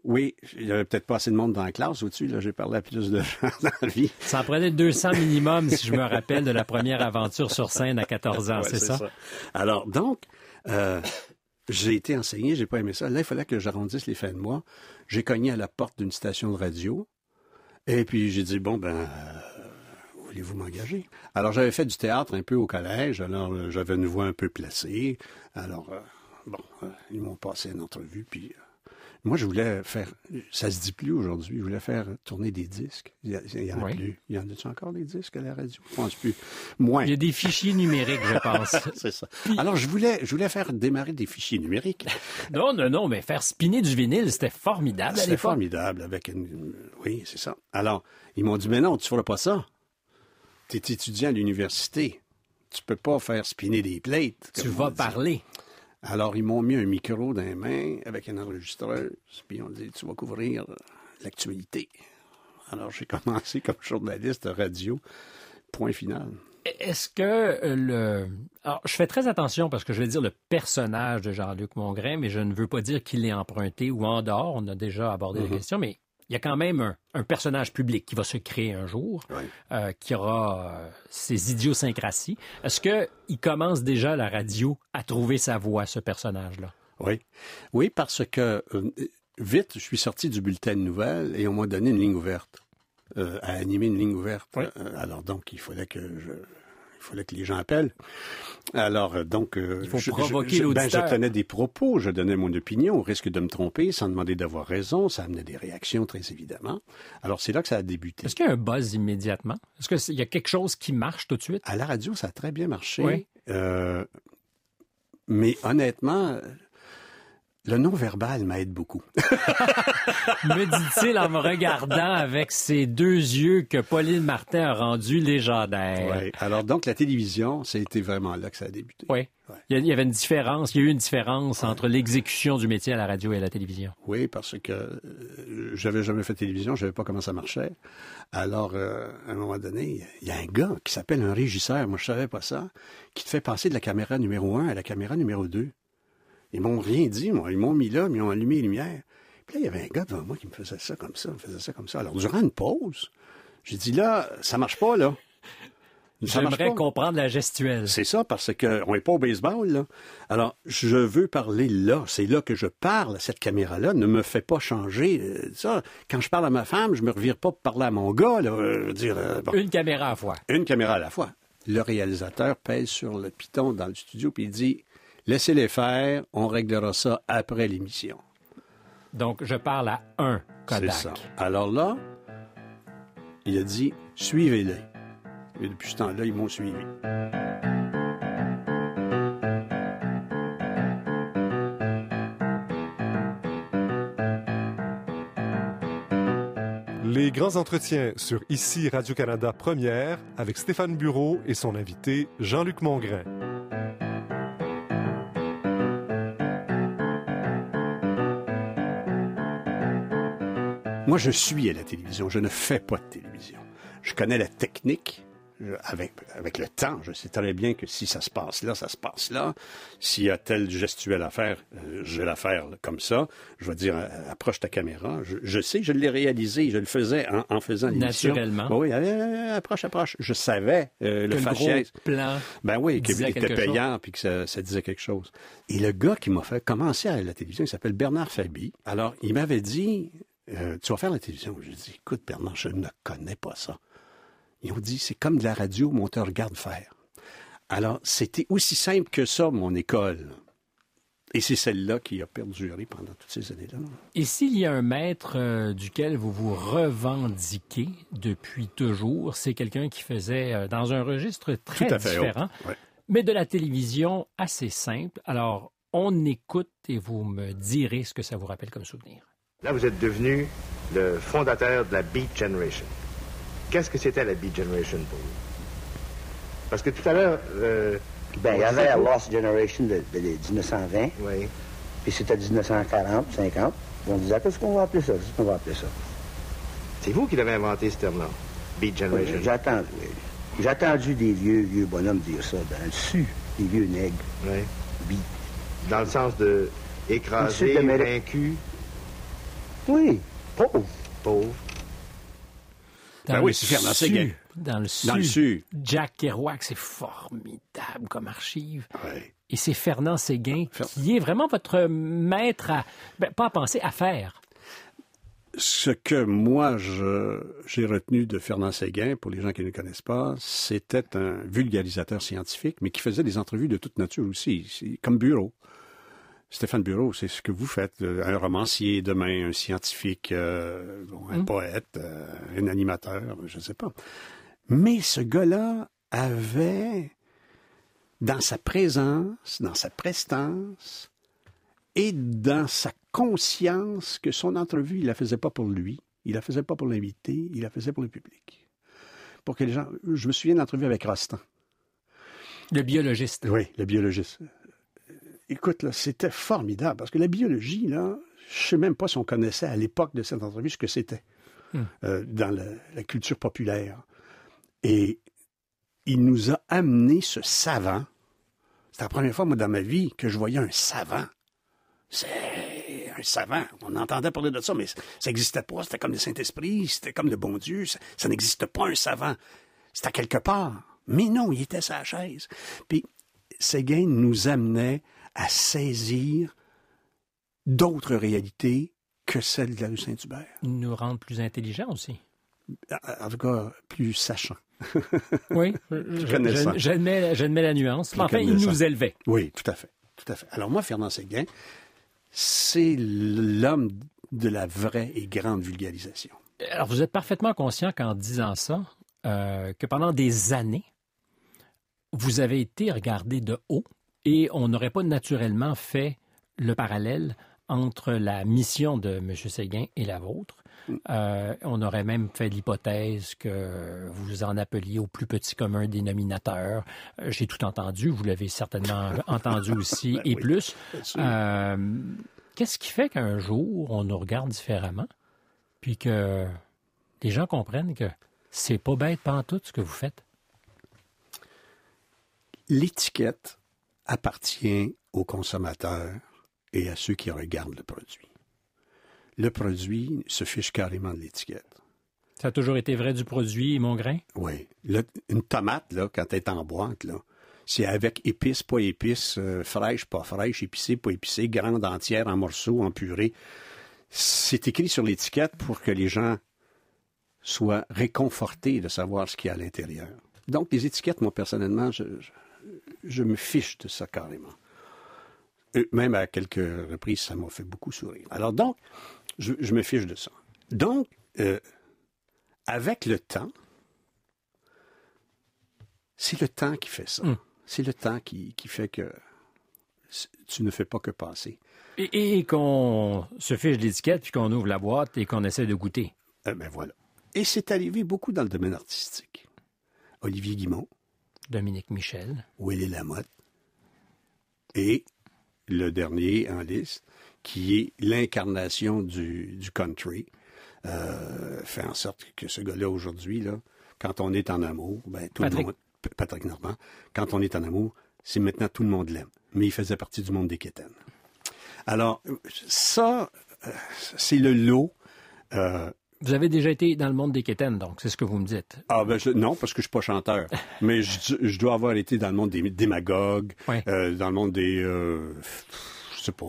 Oui, il n'y avait peut-être pas assez de monde dans la classe au-dessus. Là, j'ai parlé à plus de <laughs> gens dans la vie. Ça en prenait 200 minimum, si je me rappelle, de la première aventure sur scène à 14 ans, c'est ça? Alors, donc, euh, j'ai été enseigné, j'ai pas aimé ça. Là, il fallait que j'arrondisse les fins de mois. J'ai cogné à la porte d'une station de radio. Et puis, j'ai dit, bon, ben, voulez-vous m'engager? Alors, j'avais fait du théâtre un peu au collège, alors euh, j'avais une voix un peu placée. Alors, euh, bon, euh, ils m'ont passé une entrevue, puis moi, je voulais faire, ça se dit plus aujourd'hui, je voulais faire tourner des disques. Il y, en a plus. Il y en a encore des disques à la radio? Je pense plus. Moins. Il y a des fichiers numériques, je pense. <laughs> c'est ça. Alors, je voulais, je voulais faire démarrer des fichiers numériques. <laughs> non, non, non, mais faire spinner du vinyle, c'était formidable C'était formidable avec une, oui, c'est ça. Alors, ils m'ont dit, mais non, tu ne feras pas ça tu es étudiant à l'université. Tu peux pas faire spinner des plates. Tu vas parler. Alors, ils m'ont mis un micro dans les mains avec un enregistreur, puis on dit, tu vas couvrir l'actualité. Alors, j'ai <laughs> commencé comme journaliste radio, point final. E-, est-ce que euh, le... Alors, je fais très attention parce que je vais dire le personnage de Jean-Luc Mongrain, mais je ne veux pas dire qu'il est emprunté ou en dehors. On a déjà abordé la mm-hmm. question, mais il y a quand même un, personnage public qui va se créer un jour, euh, qui aura euh, ses idiosyncrasies. Est-ce que il commence déjà la radio à trouver sa voix, ce personnage-là? Oui. Oui, parce que euh, vite, je suis sorti du bulletin de nouvelles et on m'a donné une ligne ouverte, à animer une ligne ouverte. alors donc, il fallait que je fallait que les gens appellent. Alors, euh, donc, euh, Il faut provoquer je, ben, tenais des propos, je donnais mon opinion, au risque de me tromper, sans demander d'avoir raison. Ça amenait des réactions, très évidemment. Alors, c'est là que ça a débuté. Est-ce qu'il y a un buzz immédiatement? Est-ce qu'il y a quelque chose qui marche tout de suite? À la radio, ça a très bien marché. Oui. Euh, mais honnêtement, le non-verbal m'aide beaucoup. <laughs> me dit-il en me regardant avec ses deux yeux que Pauline Martin a rendus légendaires. Oui. Alors donc, la télévision, c'était vraiment là que ça a débuté. Oui. Il y avait une différence, il y a eu une différence entre l'exécution du métier à la radio et à la télévision. Oui, parce que euh, j'avais jamais fait de télévision, je savais pas comment ça marchait. Alors, euh, à un moment donné, il y a un gars qui s'appelle un régisseur, moi je savais pas ça, qui te fait passer de la caméra numéro un à la caméra numéro deux. Ils m'ont rien dit, Ils m'ont mis là, ils ont allumé les lumières. Puis là, il y avait un gars devant moi qui me faisait ça comme ça, me faisait ça comme ça. Alors, durant une pause, j'ai dit là, ça marche pas, là. J'aimerais comprendre la gestuelle. C'est ça, parce qu'on n'est pas au baseball, là. Alors, je veux parler là. C'est là que je parle. à Cette caméra-là ne me fait pas changer. Euh, ça, quand je parle à ma femme, je me revire pas pour parler à mon gars, euh, dire, euh, Une caméra à la fois. Une caméra à la fois. Le réalisateur pèse sur le piton dans le studio, puis il dit, Laissez-les faire, on réglera ça après l'émission. Donc, je parle à un Kodak. C'est ça. Alors là, il a dit, suivez-les. Et depuis ce temps-là, ils m'ont suivi. Les grands entretiens sur Ici Radio-Canada Première avec Stéphane Bureau et son invité Jean-Luc Mongrain. Moi, je suis à la télévision. Je ne fais pas de télévision. Je connais la technique. avec, le temps, je sais très bien que si ça se passe là, ça se passe là. S'il y a tel gestuel à faire, euh, je vais la faire comme ça. Je vais dire, euh, approche ta caméra. Je, sais, je l'ai réalisé. Je le faisais en, faisant Naturellement. oui, approche, approche. Je savais euh, le que Le gros plan. Ben oui, était payant puis que ça, disait quelque chose. Et le gars qui m'a fait commencer à la télévision, il s'appelle Bernard Fabi. Alors, il m'avait dit, euh, tu vas faire la télévision. je dis « écoute, Bernard, je ne connais pas ça. Ils ont dit, c'est comme de la radio, mais on te regarde faire. Alors, c'était aussi simple que ça, mon école. Et c'est celle-là qui a perduré pendant toutes ces années-là. Et s'il y a un maître euh, duquel vous vous revendiquez depuis toujours, c'est quelqu'un qui faisait euh, dans un registre très différent, oh, mais de la télévision assez simple. Alors, on écoute et vous me direz ce que ça vous rappelle comme souvenir. Là, vous êtes devenu le fondateur de la Beat Generation. Qu'est-ce que c'était la Beat Generation pour vous? Parce que tout à l'heure... Euh, ben, il y avait la Lost Generation de, 1920. Oui. Puis c'était 1940, 50. On disait, ah, qu'est-ce qu'on va appeler ça? Qu'est-ce qu'on va appeler ça? C'est vous qui l'avez inventé, ce terme-là, Beat Generation. J'attends, j'ai oui. J'ai attendu des vieux, vieux bonhommes dire ça dans le des vieux nègres. Oui. Beat. Dans le sens de écrasé, vaincu. Oui, pauvre, pauvre. ben oui, c'est Fernand Séguin. Dans le sud. Dans le sud. Jack Kerouac, c'est formidable comme archive. Ouais. Et c'est Fernand Séguin qui est vraiment votre maître à, ben, pas à penser, à faire. Ce que moi, j'ai retenu de Fernand Séguin, pour les gens qui ne le connaissent pas, c'était un vulgarisateur scientifique, mais qui faisait des entrevues de toute nature aussi, comme bureau. Stéphane Bureau, c'est ce que vous faites. Euh, un romancier demain, un scientifique, euh, un mm. poète, euh, un animateur, je ne sais pas. Mais ce gars-là avait, dans sa présence, dans sa prestance, et dans sa conscience que son entrevue, il la faisait pas pour lui, il la faisait pas pour l'invité, il la faisait pour le public. Pour que les gens, je me souviens de l'entrevue avec Rostand. Le biologiste. Oui, le biologiste. Écoute, là, c'était formidable parce que la biologie, là, je sais même pas si on connaissait à l'époque de cette entrevue ce que c'était hmm. euh, dans la, culture populaire. Et il nous a amené ce savant. C'est la première fois, moi, dans ma vie, que je voyais un savant. C'est un savant. On entendait parler de ça, mais ça n'existait pas. C'était comme le Saint-Esprit, c'était comme le bon Dieu. Ça, n'existe pas, un savant. C'était quelque part. Mais non, il était sa chaise. Puis Séguin nous amenait à saisir d'autres réalités que celles de la rue Saint-Hubert. Nous rendre plus intelligents aussi. En tout cas, plus sachants. oui, <laughs> j'admets la nuance. enfin, il nous élevait. Oui, tout à fait. Tout à fait. Alors moi, Fernand Séguin, c'est l'homme de la vraie et grande vulgarisation. Alors, vous êtes parfaitement conscient qu'en disant ça, euh, que pendant des années, vous avez été regardé de haut et on n'aurait pas naturellement fait le parallèle entre la mission de M. Séguin et la vôtre. Mm. Euh, on aurait même fait l'hypothèse que vous en appeliez au plus petit commun dénominateur. Euh, j'ai tout entendu, vous l'avez certainement <laughs> entendu aussi, ben et plus. Euh, qu'est-ce qui fait qu'un jour, on nous regarde différemment, puis que les gens comprennent que c'est pas bête pantoute ce que vous faites? L'étiquette appartient aux consommateurs et à ceux qui regardent le produit. Le produit se fiche carrément de l'étiquette. Ça a toujours été vrai du produit, mon grain? Oui. une tomate, là, quand elle est en boîte, là, c'est avec épice, pas épice, euh, fraîche, pas fraîche, épicée, pas épicée, grande, entière, en morceaux, en purée. C'est écrit sur l'étiquette pour que les gens soient réconfortés de savoir ce qu'il y a à l'intérieur. Donc, les étiquettes, moi, personnellement, je je me fiche de ça carrément. même à quelques reprises, ça m'a fait beaucoup sourire. Alors donc, je, me fiche de ça. Donc, euh, avec le temps, c'est le temps qui fait ça. Mm. C'est le temps qui, fait que tu ne fais pas que passer. Et, qu'on se fiche l'étiquette, puis qu'on ouvre la boîte et qu'on essaie de goûter. Eh ben, voilà. Et c'est arrivé beaucoup dans le domaine artistique. Olivier Guimont, Dominique Michel. Willy Lamotte. Et le dernier en liste, qui est l'incarnation du, country, euh, fait en sorte que ce gars-là aujourd'hui, là, quand on est en amour, ben, tout Patrick. le monde, Patrick Normand, quand on est en amour, c'est maintenant tout le monde l'aime. Mais il faisait partie du monde des quétaines. Alors, ça, euh, c'est le lot. Euh, vous avez déjà été dans le monde des quétaines, donc, c'est ce que vous me dites. Ah ben non, parce que je suis pas chanteur. <laughs> Mais je, dois avoir été dans le monde des démagogues, euh, dans le monde des... Euh, sais pas...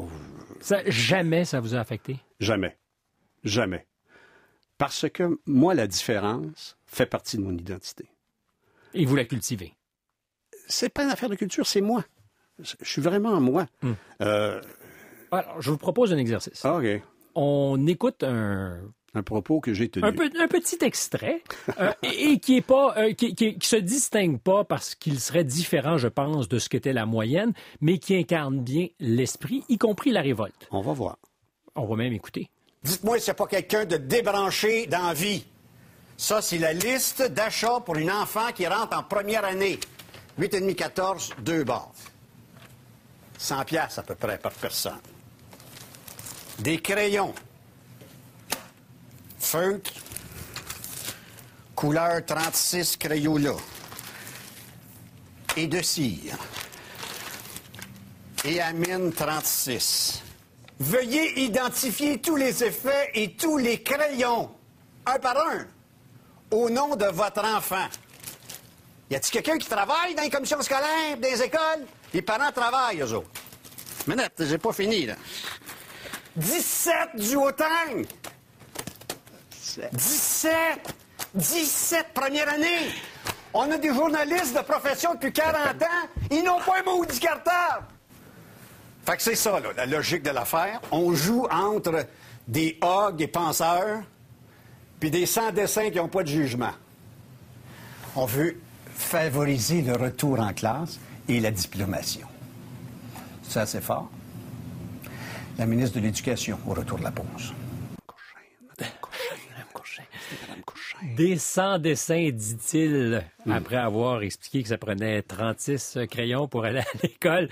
jamais ça vous a affecté? Jamais. Jamais. Parce que, moi, la différence fait partie de mon identité. Et vous la cultivez? C'est pas une affaire de culture, c'est moi. Je suis vraiment moi. Hmm. Euh, Alors, je vous propose un exercice. Ah, OK on écoute un un propos que j'ai tenu. Un, petit extrait euh, et, qui est pas euh, qui, se distingue pas parce qu'il serait différent, je pense, de ce qu'était la moyenne, mais qui incarne bien l'esprit, y compris la révolte. On va voir. On va même écouter. Dites-moi s'il n'y pas quelqu'un de débranché dans vie. Ça, c'est la liste d'achats pour une enfant qui rentre en première année. 8,5, 14, deux barres. 100 piastres à peu près par personne. Des crayons, Feutre. Couleur 36 Crayola. Et de cire. Et amine 36. Veuillez identifier tous les effets et tous les crayons, un par un, au nom de votre enfant. Y a-t-il quelqu'un qui travaille dans les commissions scolaires, dans écoles? Les parents travaillent, eux autres. j'ai pas fini, là. 17 du haut 17. 17! premières première année! On a des journalistes de profession depuis 40 ans, ils n'ont pas un maudit cartable! Fait que c'est ça, la logique de l'affaire. On joue entre des hogs et penseurs, puis des sans-dessins qui n'ont pas de jugement. On veut favoriser le retour en classe et la diplomation. C'est assez fort. La ministre de l'Éducation au retour de la pause. Des sans dessins, dit-il, après avoir expliqué que ça prenait 36 euh, crayons pour aller à <laughs> l'école.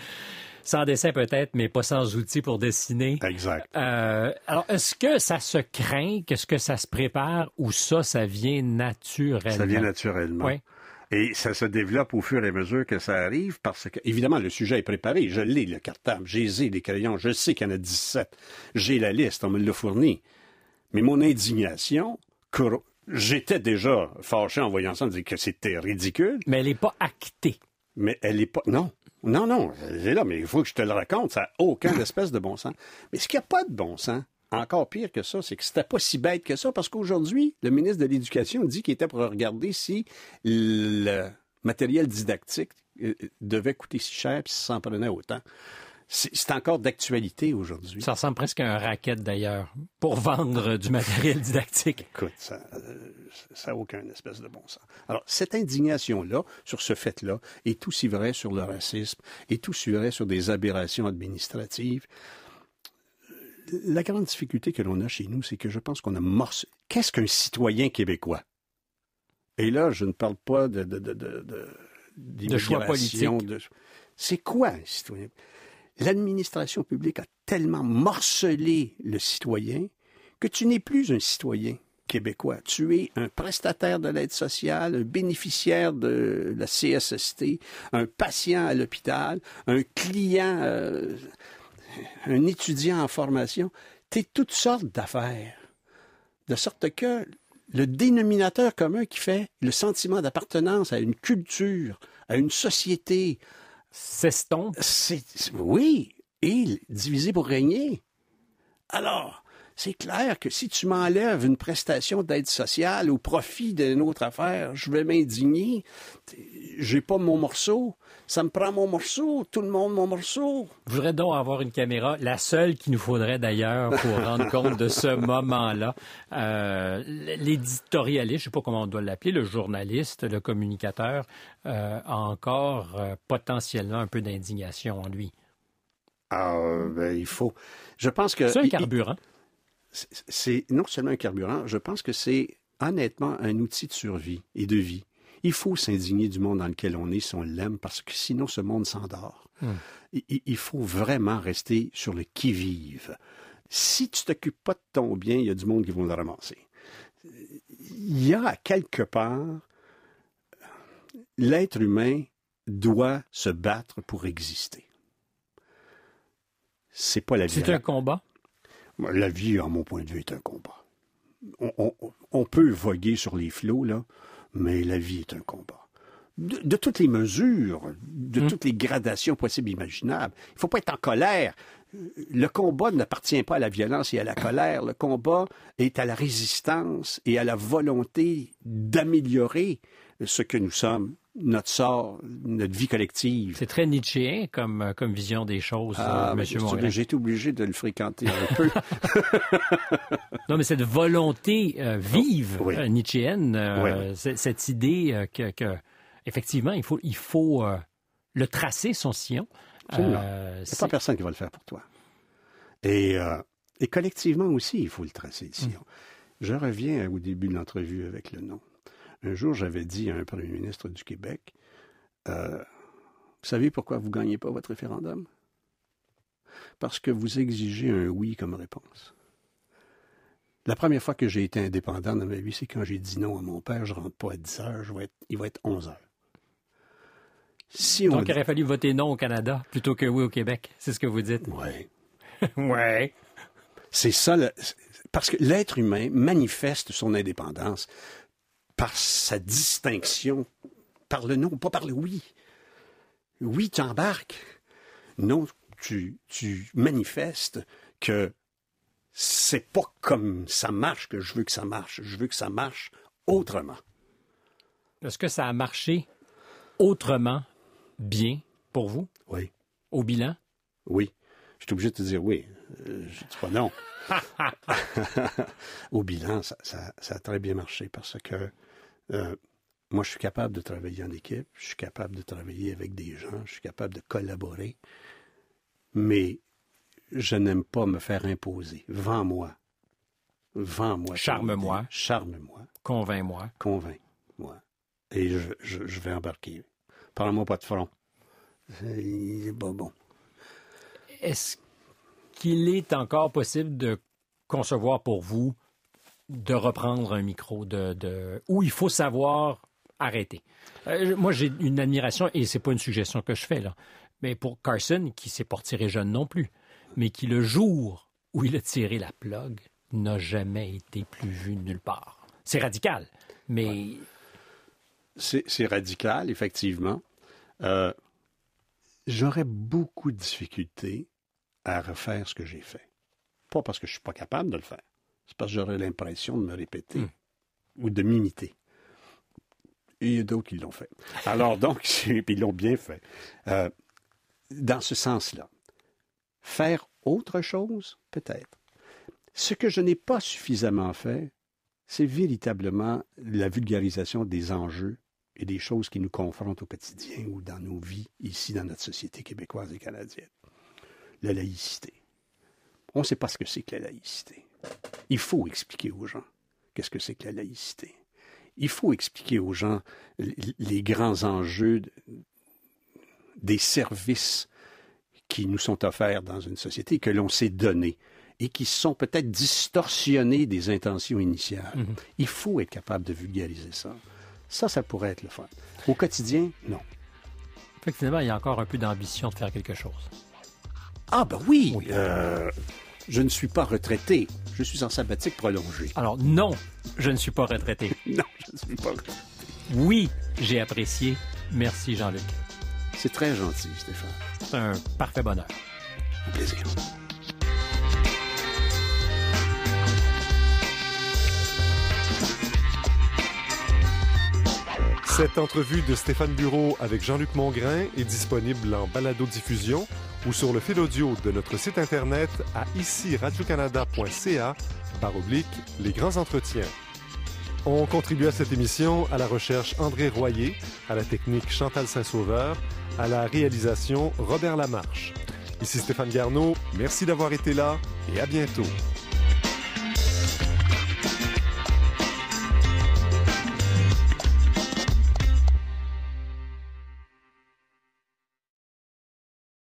Sans dessin peut-être, mais pas sans outils pour dessiner. Exact. Euh, alors, est-ce que ça se craint, qu'est-ce que ça se prépare, ou ça, ça vient naturellement? Ça vient naturellement. Oui. Et ça se développe au fur et à mesure que ça arrive parce que, évidemment, le sujet est préparé. Je lis le cartable. J'ai les crayons. Je sais qu'il y en a 17. J'ai la liste. On me l'a fournie. Mais mon indignation J'étais déjà fâché en voyant ça, en disant que c'était ridicule. Mais elle n'est pas actée. Mais elle n'est pas... Non. Non, non, elle là, mais il faut que je te le raconte. Ça n'a aucun <coughs> espèce de bon sens. Mais ce qu'il n'y a pas de bon sens, encore pire que ça, c'est que c'était pas si bête que ça, parce qu'aujourd'hui, le ministre de l'Éducation dit qu'il était pour regarder si le matériel didactique euh, devait coûter si cher puis s'en prenait autant c'est encore d'actualité aujourd'hui. Ça ressemble presque à un racket d'ailleurs pour vendre du matériel didactique. Écoute, ça n'a euh, aucun espèce de bon sens. Alors, cette indignation-là sur ce fait-là est aussi vraie sur le racisme, est aussi vraie sur des aberrations administratives. La grande difficulté que l'on a chez nous, c'est que je pense qu'on a morcé. Qu'est-ce qu'un citoyen québécois? Et là, je ne parle pas de... De, de, de, de, de choix politique. C'est quoi un citoyen? l'administration publique a tellement morcelé le citoyen que tu n'es plus un citoyen québécois. Tu es un prestataire de l'aide sociale, un bénéficiaire de la CSST, un patient à l'hôpital, un client, euh, un étudiant en formation. Tu es toutes sortes d'affaires. De sorte que le dénominateur commun qui fait le sentiment d'appartenance à une culture, à une société, cest s'estompe. Oui, Il, divisé pour régner. Alors, c'est clair que si tu m'enlèves une prestation d'aide sociale au profit d'une autre affaire, je vais m'indigner. J'ai pas mon morceau. Ça me prend mon morceau. Tout le monde mon morceau. Je voudrais donc avoir une caméra, la seule qu'il nous faudrait d'ailleurs pour <laughs> rendre compte de ce moment-là. Euh, l'éditorialiste, je sais pas comment on doit l'appeler, le journaliste, le communicateur, euh, a encore euh, potentiellement un peu d'indignation en lui. Ah, ben, il faut. Je pense que. C'est un carburant c'est non seulement un carburant, je pense que c'est honnêtement un outil de survie et de vie. Il faut s'indigner du monde dans lequel on est si on l'aime, parce que sinon ce monde s'endort. Hmm. Il, faut vraiment rester sur le qui-vive. Si tu t'occupes pas de ton bien, il y a du monde qui va le ramasser. Il y a quelque part, l'être humain doit se battre pour exister. C'est pas la vie. C'est un combat. La vie, à mon point de vue, est un combat. On, peut voguer sur les flots, là, mais la vie est un combat. De, toutes les mesures, de hmm. toutes les gradations possibles imaginables. Il ne faut pas être en colère. Le combat n'appartient pas à la violence et à la colère. Le combat est à la résistance et à la volonté d'améliorer ce que nous sommes notre sort, notre vie collective. C'est très nietzschéen comme, euh, vision des choses, ah, euh, Monsieur J'ai été obligé de le fréquenter un peu. <laughs> non, mais cette volonté euh, vive oui. nietzschéenne, cette idée que, effectivement, il faut, le tracer, son sillon. Il n'y pas personne qui va le faire pour toi. Et, collectivement aussi, il faut le tracer, le sillon. Mm. Je reviens au début de l'entrevue avec le nom. Un jour, j'avais dit à un premier ministre du Québec, euh, vous savez pourquoi vous ne gagnez pas votre référendum? Parce que vous exigez un oui comme réponse. La première fois que j'ai été indépendant dans ma vie, c'est quand j'ai dit non à mon père, je ne rentre pas à 10 heures, je il va être 11 heures. Si Donc, il aurait fallu voter non au Canada plutôt que oui au Québec. C'est ce que vous dites. Oui. <laughs> oui. C'est ça. Parce que l'être humain manifeste son indépendance par sa distinction, par le non, pas par le oui. Oui, tu embarques. Non, tu, tu manifestes que c'est pas comme ça marche que je veux que ça marche. Je veux que ça marche autrement. Est-ce que ça a marché autrement bien pour vous? Oui. Au bilan? Oui. Je suis obligé de te dire oui. Euh, je dis pas non. <laughs> <laughs> Au bilan, ça, ça, a très bien marché parce que euh, moi, je suis capable de travailler en équipe, je suis capable de travailler avec des gens, je suis capable de collaborer, mais je n'aime pas me faire imposer. Vends-moi. Vends-moi. Charme-moi. Charme-moi. Convainc-moi. Convainc-moi. Et je, vais embarquer. Parle-moi pas de front. C'est pas bon. Est-ce qu'il est encore possible de concevoir pour vous de reprendre un micro, de, de où il faut savoir arrêter. Euh, moi, j'ai une admiration, et c'est pas une suggestion que je fais, là, mais pour Carson, qui s'est pas retiré jeune non plus, mais qui le jour où il a tiré la plug, n'a jamais été plus vu nulle part. C'est radical, mais... C'est radical, effectivement. Euh, j'aurais beaucoup de difficultés à refaire ce que j'ai fait. Pas parce que je ne suis pas capable de le faire, c'est parce que j'aurais l'impression de me répéter hmm. ou de m'imiter. Et il y a d'autres qui l'ont fait. Alors donc, <laughs> ils l'ont bien fait. Euh, dans ce sens-là, faire autre chose, peut-être. Ce que je n'ai pas suffisamment fait, c'est véritablement la vulgarisation des enjeux et des choses qui nous confrontent au quotidien ou dans nos vies ici dans notre société québécoise et canadienne. La laïcité. On ne sait pas ce que c'est que la laïcité. Il faut expliquer aux gens qu'est-ce que c'est que la laïcité. Il faut expliquer aux gens les grands enjeux des services qui nous sont offerts dans une société que l'on s'est donné, et qui sont peut-être distorsionnés des intentions initiales. Mm-hmm. Il faut être capable de vulgariser ça. Ça, ça pourrait être le fun. Au quotidien, non. Effectivement, il y a encore un peu d'ambition de faire quelque chose. Ah ben oui. Euh, je ne suis pas retraité, je suis en sabbatique prolongée. Alors non, je ne suis pas retraité. <laughs> non, je ne suis pas retraité. Oui, j'ai apprécié. Merci Jean-Luc. C'est très gentil, Stéphane. C'est un parfait bonheur. Un plaisir. Cette entrevue de Stéphane Bureau avec Jean-Luc Mongrain est disponible en balado-diffusion ou sur le fil audio de notre site internet à ici canadaca par oblique les grands entretiens. On contribue à cette émission à la recherche André Royer, à la technique Chantal Saint-Sauveur, à la réalisation Robert Lamarche. Ici Stéphane Garneau, merci d'avoir été là et à bientôt.